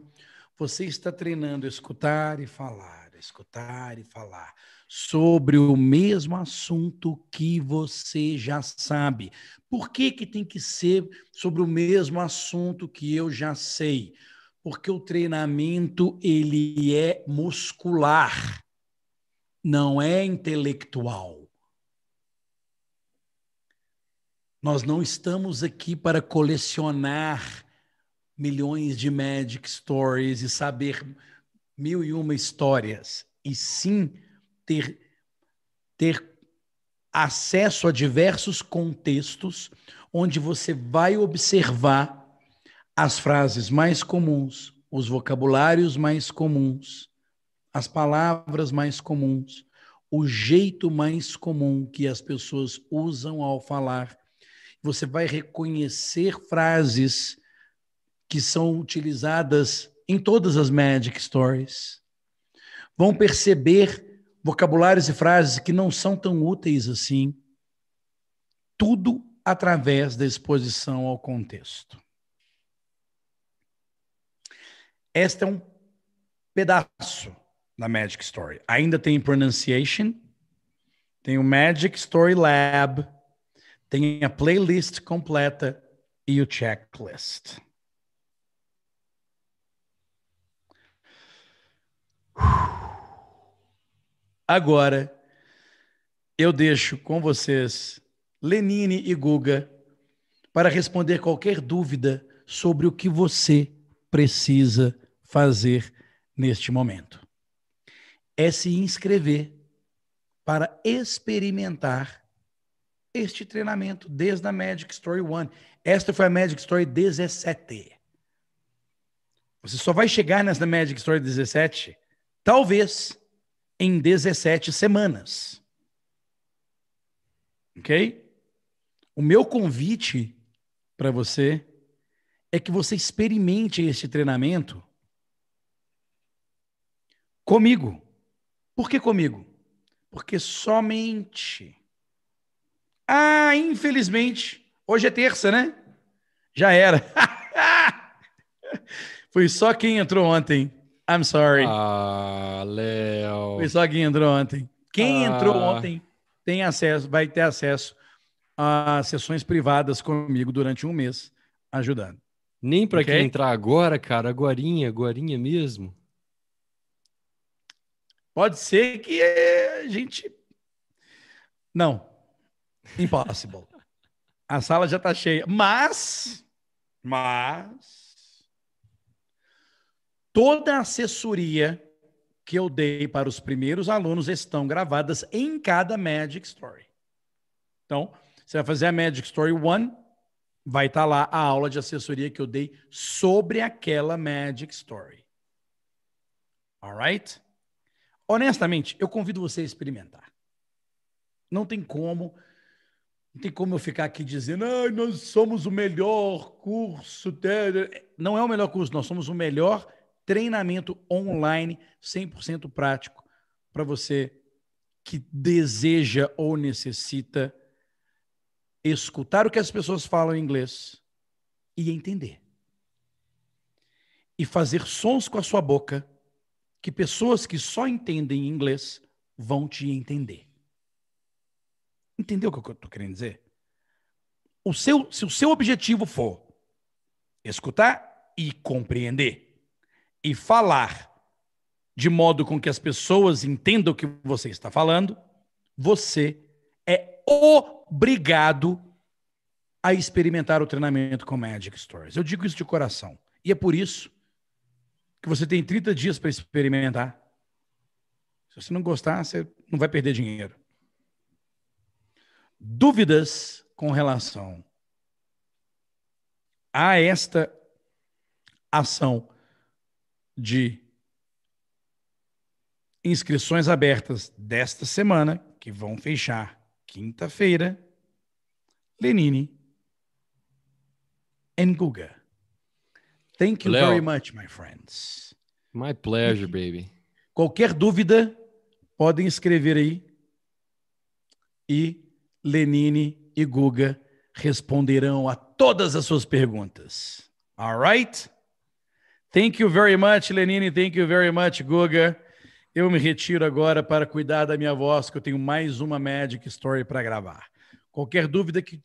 você está treinando escutar e falar, escutar e falar sobre o mesmo assunto que você já sabe. Por que, que tem que ser sobre o mesmo assunto que eu já sei? Porque o treinamento ele é muscular, não é intelectual. Nós não estamos aqui para colecionar milhões de magic stories e saber mil e uma histórias, e sim ter, ter acesso a diversos contextos onde você vai observar as frases mais comuns, os vocabulários mais comuns, as palavras mais comuns, o jeito mais comum que as pessoas usam ao falar. Você vai reconhecer frases que são utilizadas em todas as Magic Stories. Vão perceber vocabulários e frases que não são tão úteis assim, tudo através da exposição ao contexto. Este é um pedaço da Magic Story. Ainda tem Pronunciation, tem o Magic Story Lab, tem a playlist completa e o checklist. Uf. Agora, eu deixo com vocês Lenine e Guga para responder qualquer dúvida sobre o que você precisa fazer neste momento. É se inscrever para experimentar este treinamento desde a Magic Story One. Esta foi a Magic Story 17. Você só vai chegar nessa Magic Story 17, talvez, em 17 semanas. Ok? O meu convite para você é que você experimente este treinamento comigo. Por que comigo? Porque somente. Ah, infelizmente. Hoje é terça, né? Já era. (laughs) Foi só quem entrou ontem I'm sorry. Ah, Léo. Foi só quem entrou ontem. Quem ah. entrou ontem tem acesso, vai ter acesso a sessões privadas comigo durante um mês, ajudando. Nem para okay? quem entrar agora, cara, agorinha, agorinha mesmo. Pode ser que a gente. Não. Impossible. (laughs) a sala já está cheia. Mas. Mas. Toda a assessoria que eu dei para os primeiros alunos estão gravadas em cada Magic Story. Então, você vai fazer a Magic Story 1, vai estar tá lá a aula de assessoria que eu dei sobre aquela Magic Story. Alright? Honestamente, eu convido você a experimentar. Não tem como, não tem como eu ficar aqui dizendo, ah, nós somos o melhor curso. Não é o melhor curso, nós somos o melhor treinamento online 100% prático para você que deseja ou necessita escutar o que as pessoas falam em inglês e entender. E fazer sons com a sua boca que pessoas que só entendem inglês vão te entender. Entendeu o que eu estou querendo dizer? O seu, se o seu objetivo for escutar e compreender, e falar de modo com que as pessoas entendam o que você está falando, você é obrigado a experimentar o treinamento com Magic Stories. Eu digo isso de coração. E é por isso que você tem 30 dias para experimentar. Se você não gostar, você não vai perder dinheiro. Dúvidas com relação a esta ação de inscrições abertas desta semana, que vão fechar quinta-feira, Lenine and Guga. Thank you Leo, very much, my friends. My pleasure, baby. Qualquer dúvida, podem escrever aí. E Lenine e Guga responderão a todas as suas perguntas. All right? Thank you very much, Lenine. Thank you very much, Guga. Eu me retiro agora para cuidar da minha voz, que eu tenho mais uma Magic Story para gravar. Qualquer dúvida que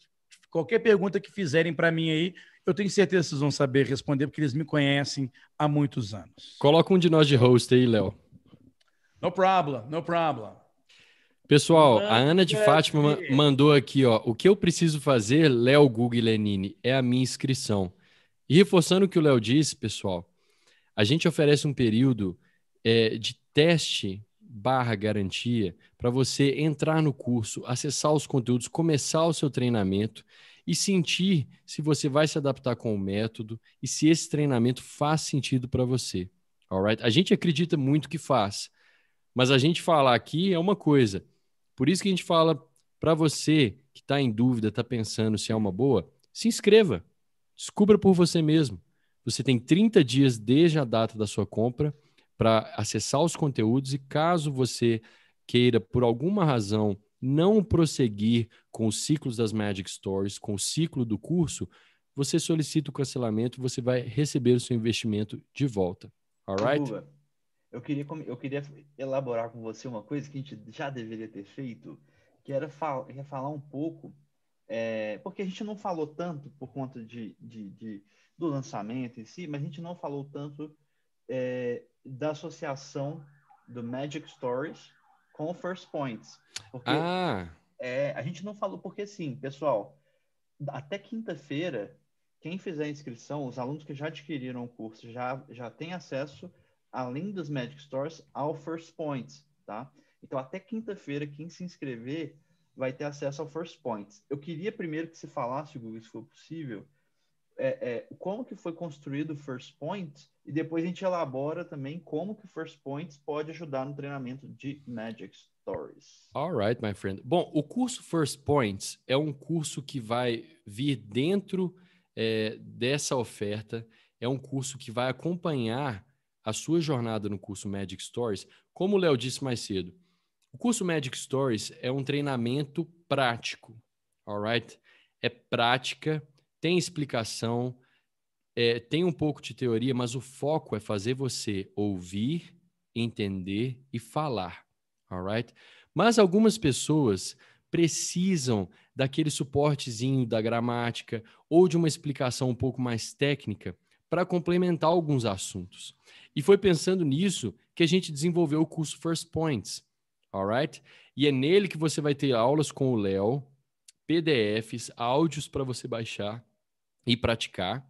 qualquer pergunta que fizerem para mim aí, eu tenho certeza que vocês vão saber responder, porque eles me conhecem há muitos anos. Coloca um de nós de host aí, Léo. No problem, no problem. Pessoal, a Ana de é Fátima assim. mandou aqui, ó. O que eu preciso fazer, Léo, Guga e Lenine, é a minha inscrição. E reforçando o que o Léo disse, pessoal, a gente oferece um período é, de teste barra garantia para você entrar no curso, acessar os conteúdos, começar o seu treinamento e sentir se você vai se adaptar com o método e se esse treinamento faz sentido para você. Alright? A gente acredita muito que faz, mas a gente falar aqui é uma coisa. Por isso que a gente fala para você que está em dúvida, está pensando se é uma boa, se inscreva, descubra por você mesmo. Você tem 30 dias desde a data da sua compra para acessar os conteúdos e caso você queira, por alguma razão, não prosseguir com os ciclos das Magic Stories, com o ciclo do curso, você solicita o cancelamento, e você vai receber o seu investimento de volta. Alright? Eu queria, eu queria elaborar com você uma coisa que a gente já deveria ter feito, que era fal falar um pouco, é, porque a gente não falou tanto por conta de, de, de do lançamento em si, mas a gente não falou tanto é, da associação do Magic Stories com o First Points. Porque ah. é, a gente não falou, porque sim, pessoal, até quinta-feira, quem fizer a inscrição, os alunos que já adquiriram o curso já, já têm acesso, além dos Magic Stories, ao First Points, tá? Então, até quinta-feira, quem se inscrever vai ter acesso ao First Points. Eu queria primeiro que se falasse, Google, se for possível, é, é, como que foi construído o First Point e depois a gente elabora também como que o First Point pode ajudar no treinamento de Magic Stories. Alright, my friend. Bom, o curso First Points é um curso que vai vir dentro é, dessa oferta. É um curso que vai acompanhar a sua jornada no curso Magic Stories. Como o Léo disse mais cedo, o curso Magic Stories é um treinamento prático. Alright? É prática tem explicação, é, tem um pouco de teoria, mas o foco é fazer você ouvir, entender e falar, alright? Mas algumas pessoas precisam daquele suportezinho da gramática ou de uma explicação um pouco mais técnica para complementar alguns assuntos. E foi pensando nisso que a gente desenvolveu o curso First Points, alright? E é nele que você vai ter aulas com o Léo, PDFs, áudios para você baixar e praticar.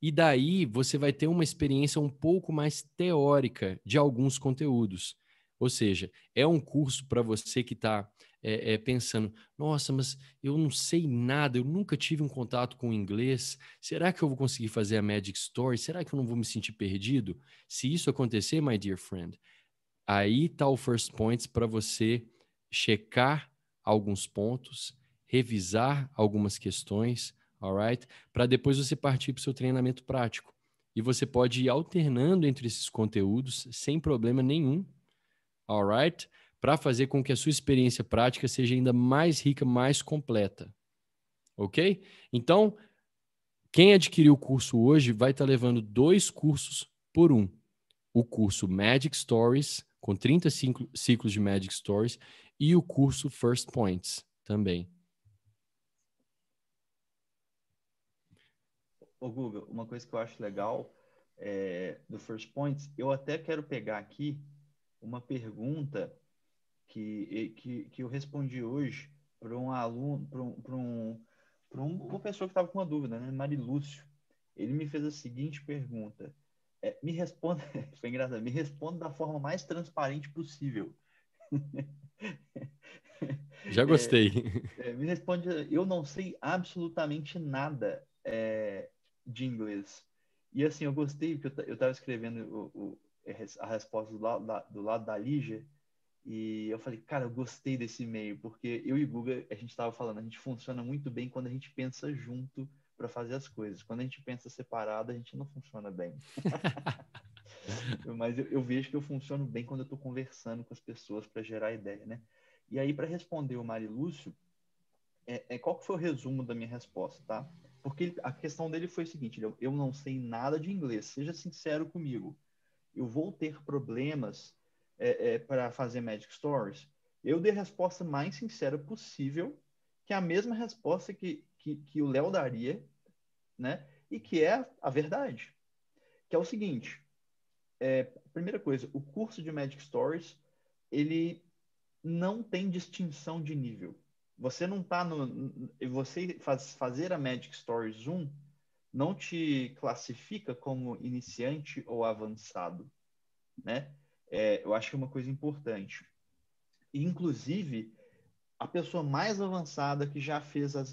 E daí você vai ter uma experiência um pouco mais teórica de alguns conteúdos. Ou seja, é um curso para você que está é, é, pensando: nossa, mas eu não sei nada, eu nunca tive um contato com inglês, será que eu vou conseguir fazer a Magic Story? Será que eu não vou me sentir perdido? Se isso acontecer, my dear friend, aí está o First Points para você checar alguns pontos, revisar algumas questões, alright? Para depois você partir para o seu treinamento prático. E você pode ir alternando entre esses conteúdos sem problema nenhum, alright? Para fazer com que a sua experiência prática seja ainda mais rica, mais completa. Ok? Então, quem adquiriu o curso hoje vai estar tá levando dois cursos por um. O curso Magic Stories, com 35 ciclos de Magic Stories, e o curso First Points também. o Google, uma coisa que eu acho legal é, do First Points, eu até quero pegar aqui uma pergunta que, que, que eu respondi hoje para um aluno, para um, um, um, uma pessoa que estava com uma dúvida, né? Marilúcio. Ele me fez a seguinte pergunta. É, me responda, (laughs) foi engraçado, me responda da forma mais transparente possível. (laughs) Já gostei. É, é, me responde, eu não sei absolutamente nada. É, de inglês. E assim, eu gostei, porque eu estava escrevendo o, o, eh, a resposta do, la, do lado da Lígia, e eu falei, cara, eu gostei desse e-mail, porque eu e Guga, a gente estava falando, a gente funciona muito bem quando a gente pensa junto para fazer as coisas. Quando a gente pensa separado, a gente não funciona bem. (laughs) Mas eu, eu, vejo que eu funciono bem quando eu estou conversando com as pessoas para gerar ideia, né? E aí, para responder o Mari Lúcio, é, é, qual que foi o resumo da minha resposta, tá? Porque a questão dele foi o seguinte: eu não sei nada de inglês, seja sincero comigo. Eu vou ter problemas é, é, para fazer Magic Stories? Eu dei a resposta mais sincera possível, que é a mesma resposta que, que, que o Léo daria, né? E que é a verdade. Que é o seguinte: é, primeira coisa, o curso de Magic Stories ele não tem distinção de nível. Você não tá no. Você faz, fazer a Magic Stories Zoom não te classifica como iniciante ou avançado, né? É, eu acho que é uma coisa importante. Inclusive, a pessoa mais avançada que já fez as,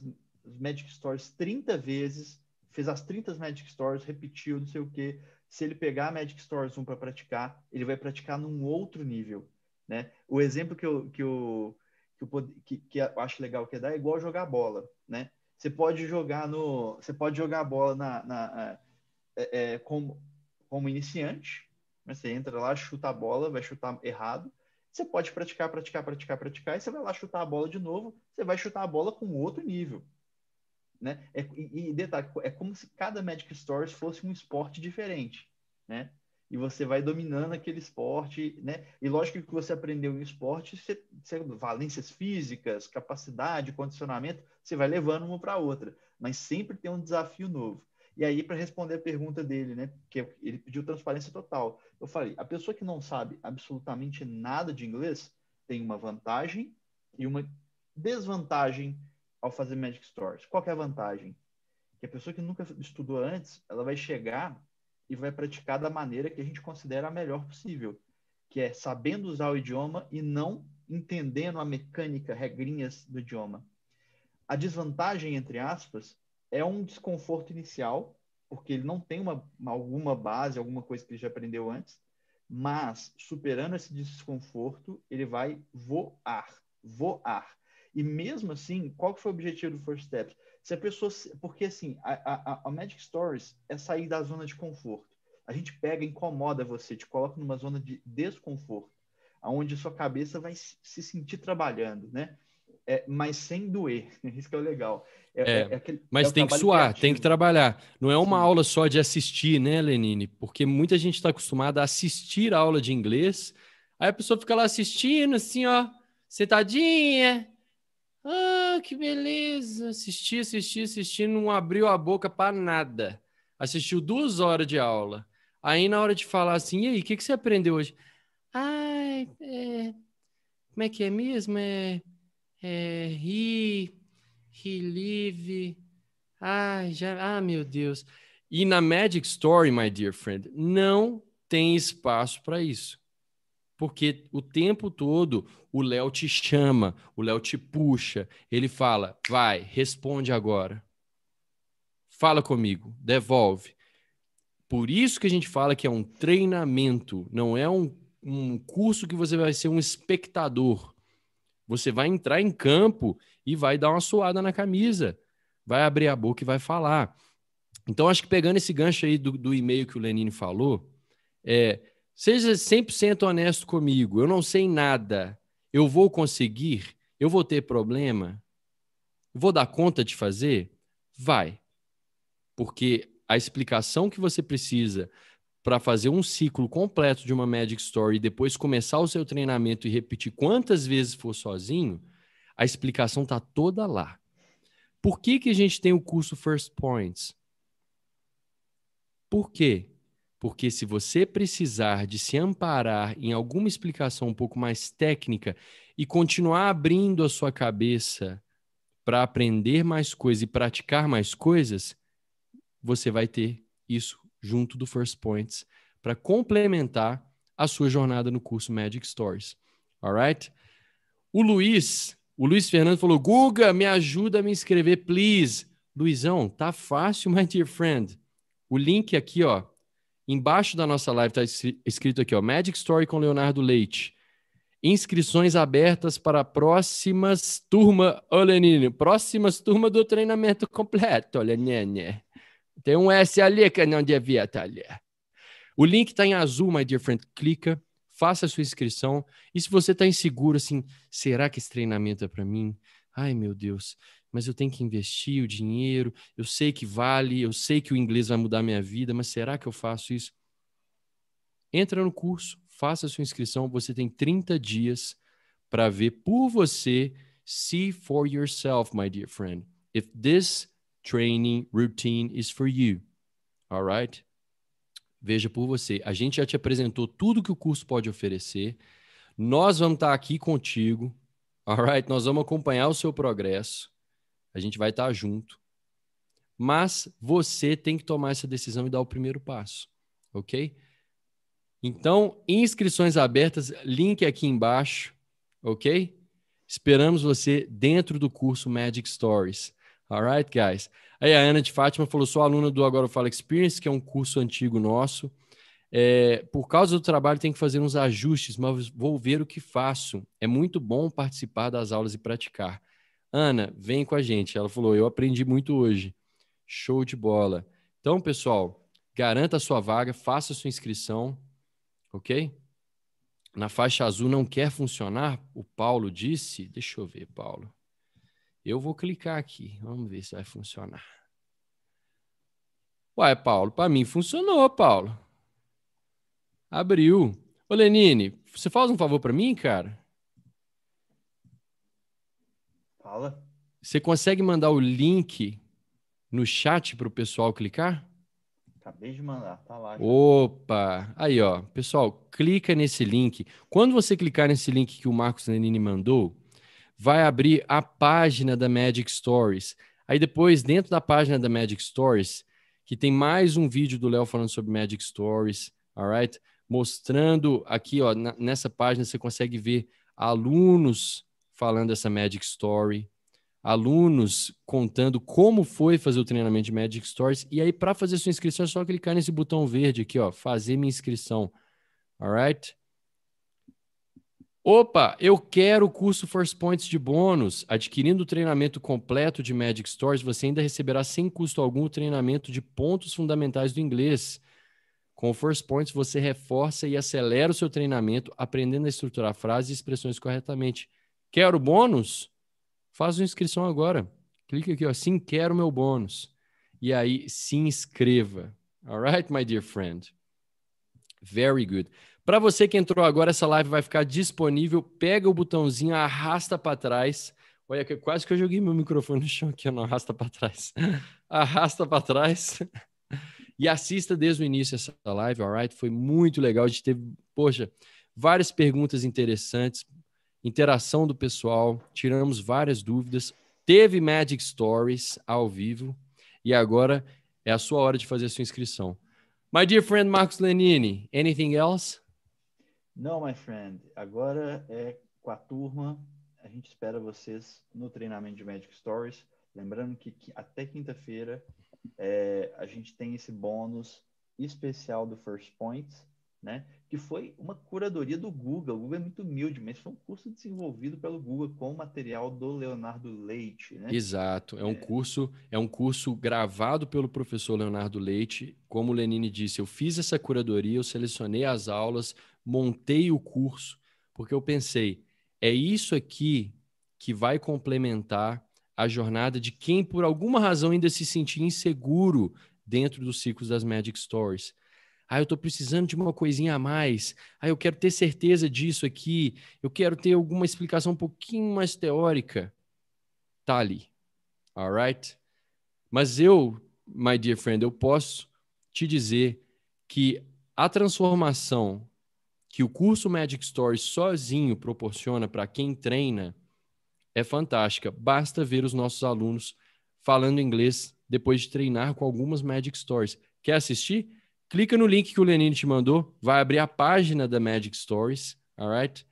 as Magic Stories 30 vezes, fez as 30 Magic Stories, repetiu, não sei o quê. Se ele pegar a Magic Stories 1 para praticar, ele vai praticar num outro nível, né? O exemplo que eu, que eu que eu, que, que eu acho legal que é dá é igual jogar bola, né? Você pode jogar no, você pode jogar a bola na, na é, é, é como, como iniciante, mas né? você entra lá, chuta a bola, vai chutar errado. Você pode praticar, praticar, praticar, praticar, e você vai lá chutar a bola de novo. Você vai chutar a bola com outro nível, né? É, e, e detalhe, é como se cada Magic Stories fosse um esporte diferente, né? e você vai dominando aquele esporte, né? E lógico que você aprendeu em esporte, você, você, valências físicas, capacidade, condicionamento, você vai levando uma para outra, mas sempre tem um desafio novo. E aí, para responder a pergunta dele, né? Que é ele pediu transparência total. Eu falei, a pessoa que não sabe absolutamente nada de inglês tem uma vantagem e uma desvantagem ao fazer Magic Stories. Qual é a vantagem? Que a pessoa que nunca estudou antes, ela vai chegar e vai praticar da maneira que a gente considera a melhor possível, que é sabendo usar o idioma e não entendendo a mecânica, regrinhas do idioma. A desvantagem, entre aspas, é um desconforto inicial, porque ele não tem uma, alguma base, alguma coisa que ele já aprendeu antes, mas superando esse desconforto, ele vai voar, voar. E mesmo assim, qual que foi o objetivo do First Steps? Se a pessoa. Porque assim, a, a, a Magic Stories é sair da zona de conforto. A gente pega, incomoda você, te coloca numa zona de desconforto, onde sua cabeça vai se sentir trabalhando, né? É, mas sem doer. (laughs) Isso que é o legal. É, é, é aquele, mas é tem que suar, criativo. tem que trabalhar. Não é uma Sim. aula só de assistir, né, Lenine? Porque muita gente está acostumada a assistir a aula de inglês, aí a pessoa fica lá assistindo, assim, ó, sentadinha, ah, que beleza! Assisti, assisti, assisti, não abriu a boca para nada. Assistiu duas horas de aula. Aí, na hora de falar assim, e aí, o que, que você aprendeu hoje? Ai, é... como é que é mesmo? É, é ri, live. Ai, já, ah, meu Deus. E na Magic Story, my dear friend, não tem espaço para isso. Porque o tempo todo o Léo te chama, o Léo te puxa, ele fala: vai, responde agora. Fala comigo, devolve. Por isso que a gente fala que é um treinamento, não é um, um curso que você vai ser um espectador. Você vai entrar em campo e vai dar uma suada na camisa, vai abrir a boca e vai falar. Então, acho que pegando esse gancho aí do, do e-mail que o Lenine falou, é, Seja 100% honesto comigo. Eu não sei nada. Eu vou conseguir? Eu vou ter problema? Vou dar conta de fazer? Vai. Porque a explicação que você precisa para fazer um ciclo completo de uma Magic Story e depois começar o seu treinamento e repetir quantas vezes for sozinho, a explicação está toda lá. Por que, que a gente tem o curso First Points? Por quê? Porque se você precisar de se amparar em alguma explicação um pouco mais técnica e continuar abrindo a sua cabeça para aprender mais coisas e praticar mais coisas, você vai ter isso junto do First Points para complementar a sua jornada no curso Magic Stories. Alright? O Luiz, o Luiz Fernando falou: Guga, me ajuda a me inscrever, please. Luizão, tá fácil, (laughs) my dear friend. O link aqui, ó, Embaixo da nossa live está escrito aqui, ó, Magic Story com Leonardo Leite. Inscrições abertas para próximas turma, ô Lenine, próximas turma do treinamento completo, Lenine. Tem um S ali que não devia estar ali. O link está em azul, my dear friend. Clica, faça a sua inscrição. E se você está inseguro, assim, será que esse treinamento é para mim? Ai, meu Deus mas eu tenho que investir o dinheiro, eu sei que vale, eu sei que o inglês vai mudar minha vida, mas será que eu faço isso? Entra no curso, faça a sua inscrição, você tem 30 dias para ver por você, see for yourself, my dear friend, if this training routine is for you. All right? Veja por você. A gente já te apresentou tudo que o curso pode oferecer. Nós vamos estar aqui contigo. All right? Nós vamos acompanhar o seu progresso. A gente vai estar junto. Mas você tem que tomar essa decisão e dar o primeiro passo, ok? Então, inscrições abertas, link aqui embaixo, ok? Esperamos você dentro do curso Magic Stories. Alright, guys? Aí a Ana de Fátima falou: sou aluna do Agora Fala Experience, que é um curso antigo nosso. É, por causa do trabalho, tem que fazer uns ajustes, mas vou ver o que faço. É muito bom participar das aulas e praticar. Ana, vem com a gente. Ela falou: Eu aprendi muito hoje. Show de bola. Então, pessoal, garanta a sua vaga, faça a sua inscrição, ok? Na faixa azul não quer funcionar? O Paulo disse. Deixa eu ver, Paulo. Eu vou clicar aqui. Vamos ver se vai funcionar. Uai, Paulo, para mim funcionou, Paulo. Abriu. Ô, Lenine, você faz um favor para mim, cara? Fala. Você consegue mandar o link no chat para o pessoal clicar? Acabei de mandar, tá lá. Já. Opa! Aí, ó, pessoal, clica nesse link. Quando você clicar nesse link que o Marcos Nanini mandou, vai abrir a página da Magic Stories. Aí depois, dentro da página da Magic Stories, que tem mais um vídeo do Léo falando sobre Magic Stories, alright? Mostrando aqui, ó, nessa página você consegue ver alunos falando essa Magic Story, alunos contando como foi fazer o treinamento de Magic Stories. E aí, para fazer sua inscrição, é só clicar nesse botão verde aqui, ó, fazer minha inscrição. Alright? Opa, eu quero o curso Force Points de bônus. Adquirindo o treinamento completo de Magic Stories, você ainda receberá sem custo algum o treinamento de pontos fundamentais do inglês. Com o Force Points, você reforça e acelera o seu treinamento, aprendendo a estruturar frases e expressões corretamente. Quer o bônus? Faz uma inscrição agora. Clique aqui, ó, sim, quero meu bônus. E aí se inscreva. All right, my dear friend. Very good. Para você que entrou agora, essa live vai ficar disponível. Pega o botãozinho, arrasta para trás. Olha, quase que eu joguei meu microfone no chão aqui, não arrasta para trás. (laughs) arrasta para trás. e assista desde o início essa live, All right, Foi muito legal de ter, poxa, várias perguntas interessantes, interação do pessoal, tiramos várias dúvidas. Teve Magic Stories ao vivo e agora é a sua hora de fazer a sua inscrição. My dear friend Marcos Lenini, anything else? Não, my friend. Agora é com a turma. A gente espera vocês no treinamento de Magic Stories. Lembrando que, que até quinta-feira é, a gente tem esse bônus especial do First Points né? que foi uma curadoria do Google. O Google é muito humilde, mas foi um curso desenvolvido pelo Google com o material do Leonardo Leite. Né? Exato, é um é... curso, é um curso gravado pelo professor Leonardo Leite. Como o Lenine disse, eu fiz essa curadoria, eu selecionei as aulas, montei o curso, porque eu pensei, é isso aqui que vai complementar a jornada de quem por alguma razão ainda se sentia inseguro dentro dos ciclos das Magic Stories ah, eu estou precisando de uma coisinha a mais, ah, eu quero ter certeza disso aqui, eu quero ter alguma explicação um pouquinho mais teórica. Tá ali. All right. Mas eu, my dear friend, eu posso te dizer que a transformação que o curso Magic Story sozinho proporciona para quem treina é fantástica. Basta ver os nossos alunos falando inglês depois de treinar com algumas Magic Stories. Quer assistir? clica no link que o Lenine te mandou, vai abrir a página da Magic Stories, alright?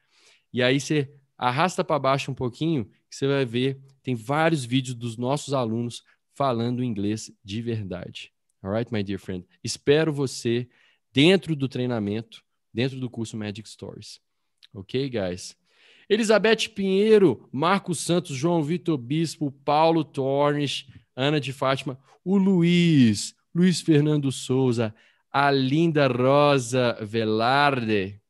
E aí você arrasta para baixo um pouquinho, que você vai ver, tem vários vídeos dos nossos alunos falando inglês de verdade. Alright, my dear friend? Espero você dentro do treinamento, dentro do curso Magic Stories. Ok, guys? Elizabeth Pinheiro, Marcos Santos, João Vitor Bispo, Paulo Tornes, Ana de Fátima, o Luiz, Luiz Fernando Souza, a Linda Rosa Velarde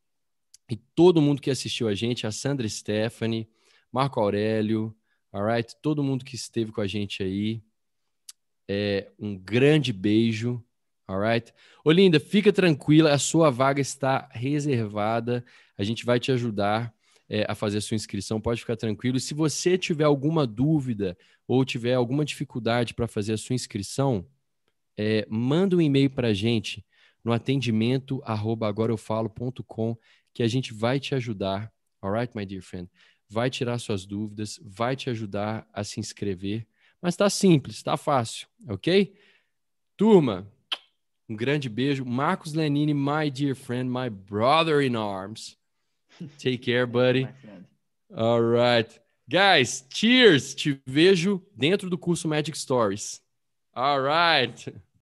e todo mundo que assistiu a gente, a Sandra Stephanie, Marco Aurélio, alright? Todo mundo que esteve com a gente aí. É, um grande beijo, alright? Olinda, fica tranquila, a sua vaga está reservada. A gente vai te ajudar é, a fazer a sua inscrição, pode ficar tranquilo. Se você tiver alguma dúvida ou tiver alguma dificuldade para fazer a sua inscrição, é, manda um e-mail para a gente no atendimento arroba que a gente vai te ajudar, alright, my dear friend? Vai tirar suas dúvidas, vai te ajudar a se inscrever. Mas está simples, está fácil, ok? Turma, um grande beijo. Marcos Lenini, my dear friend, my brother in arms. (laughs) Take care, buddy. All right. Guys, cheers. Te vejo dentro do curso Magic Stories. All right.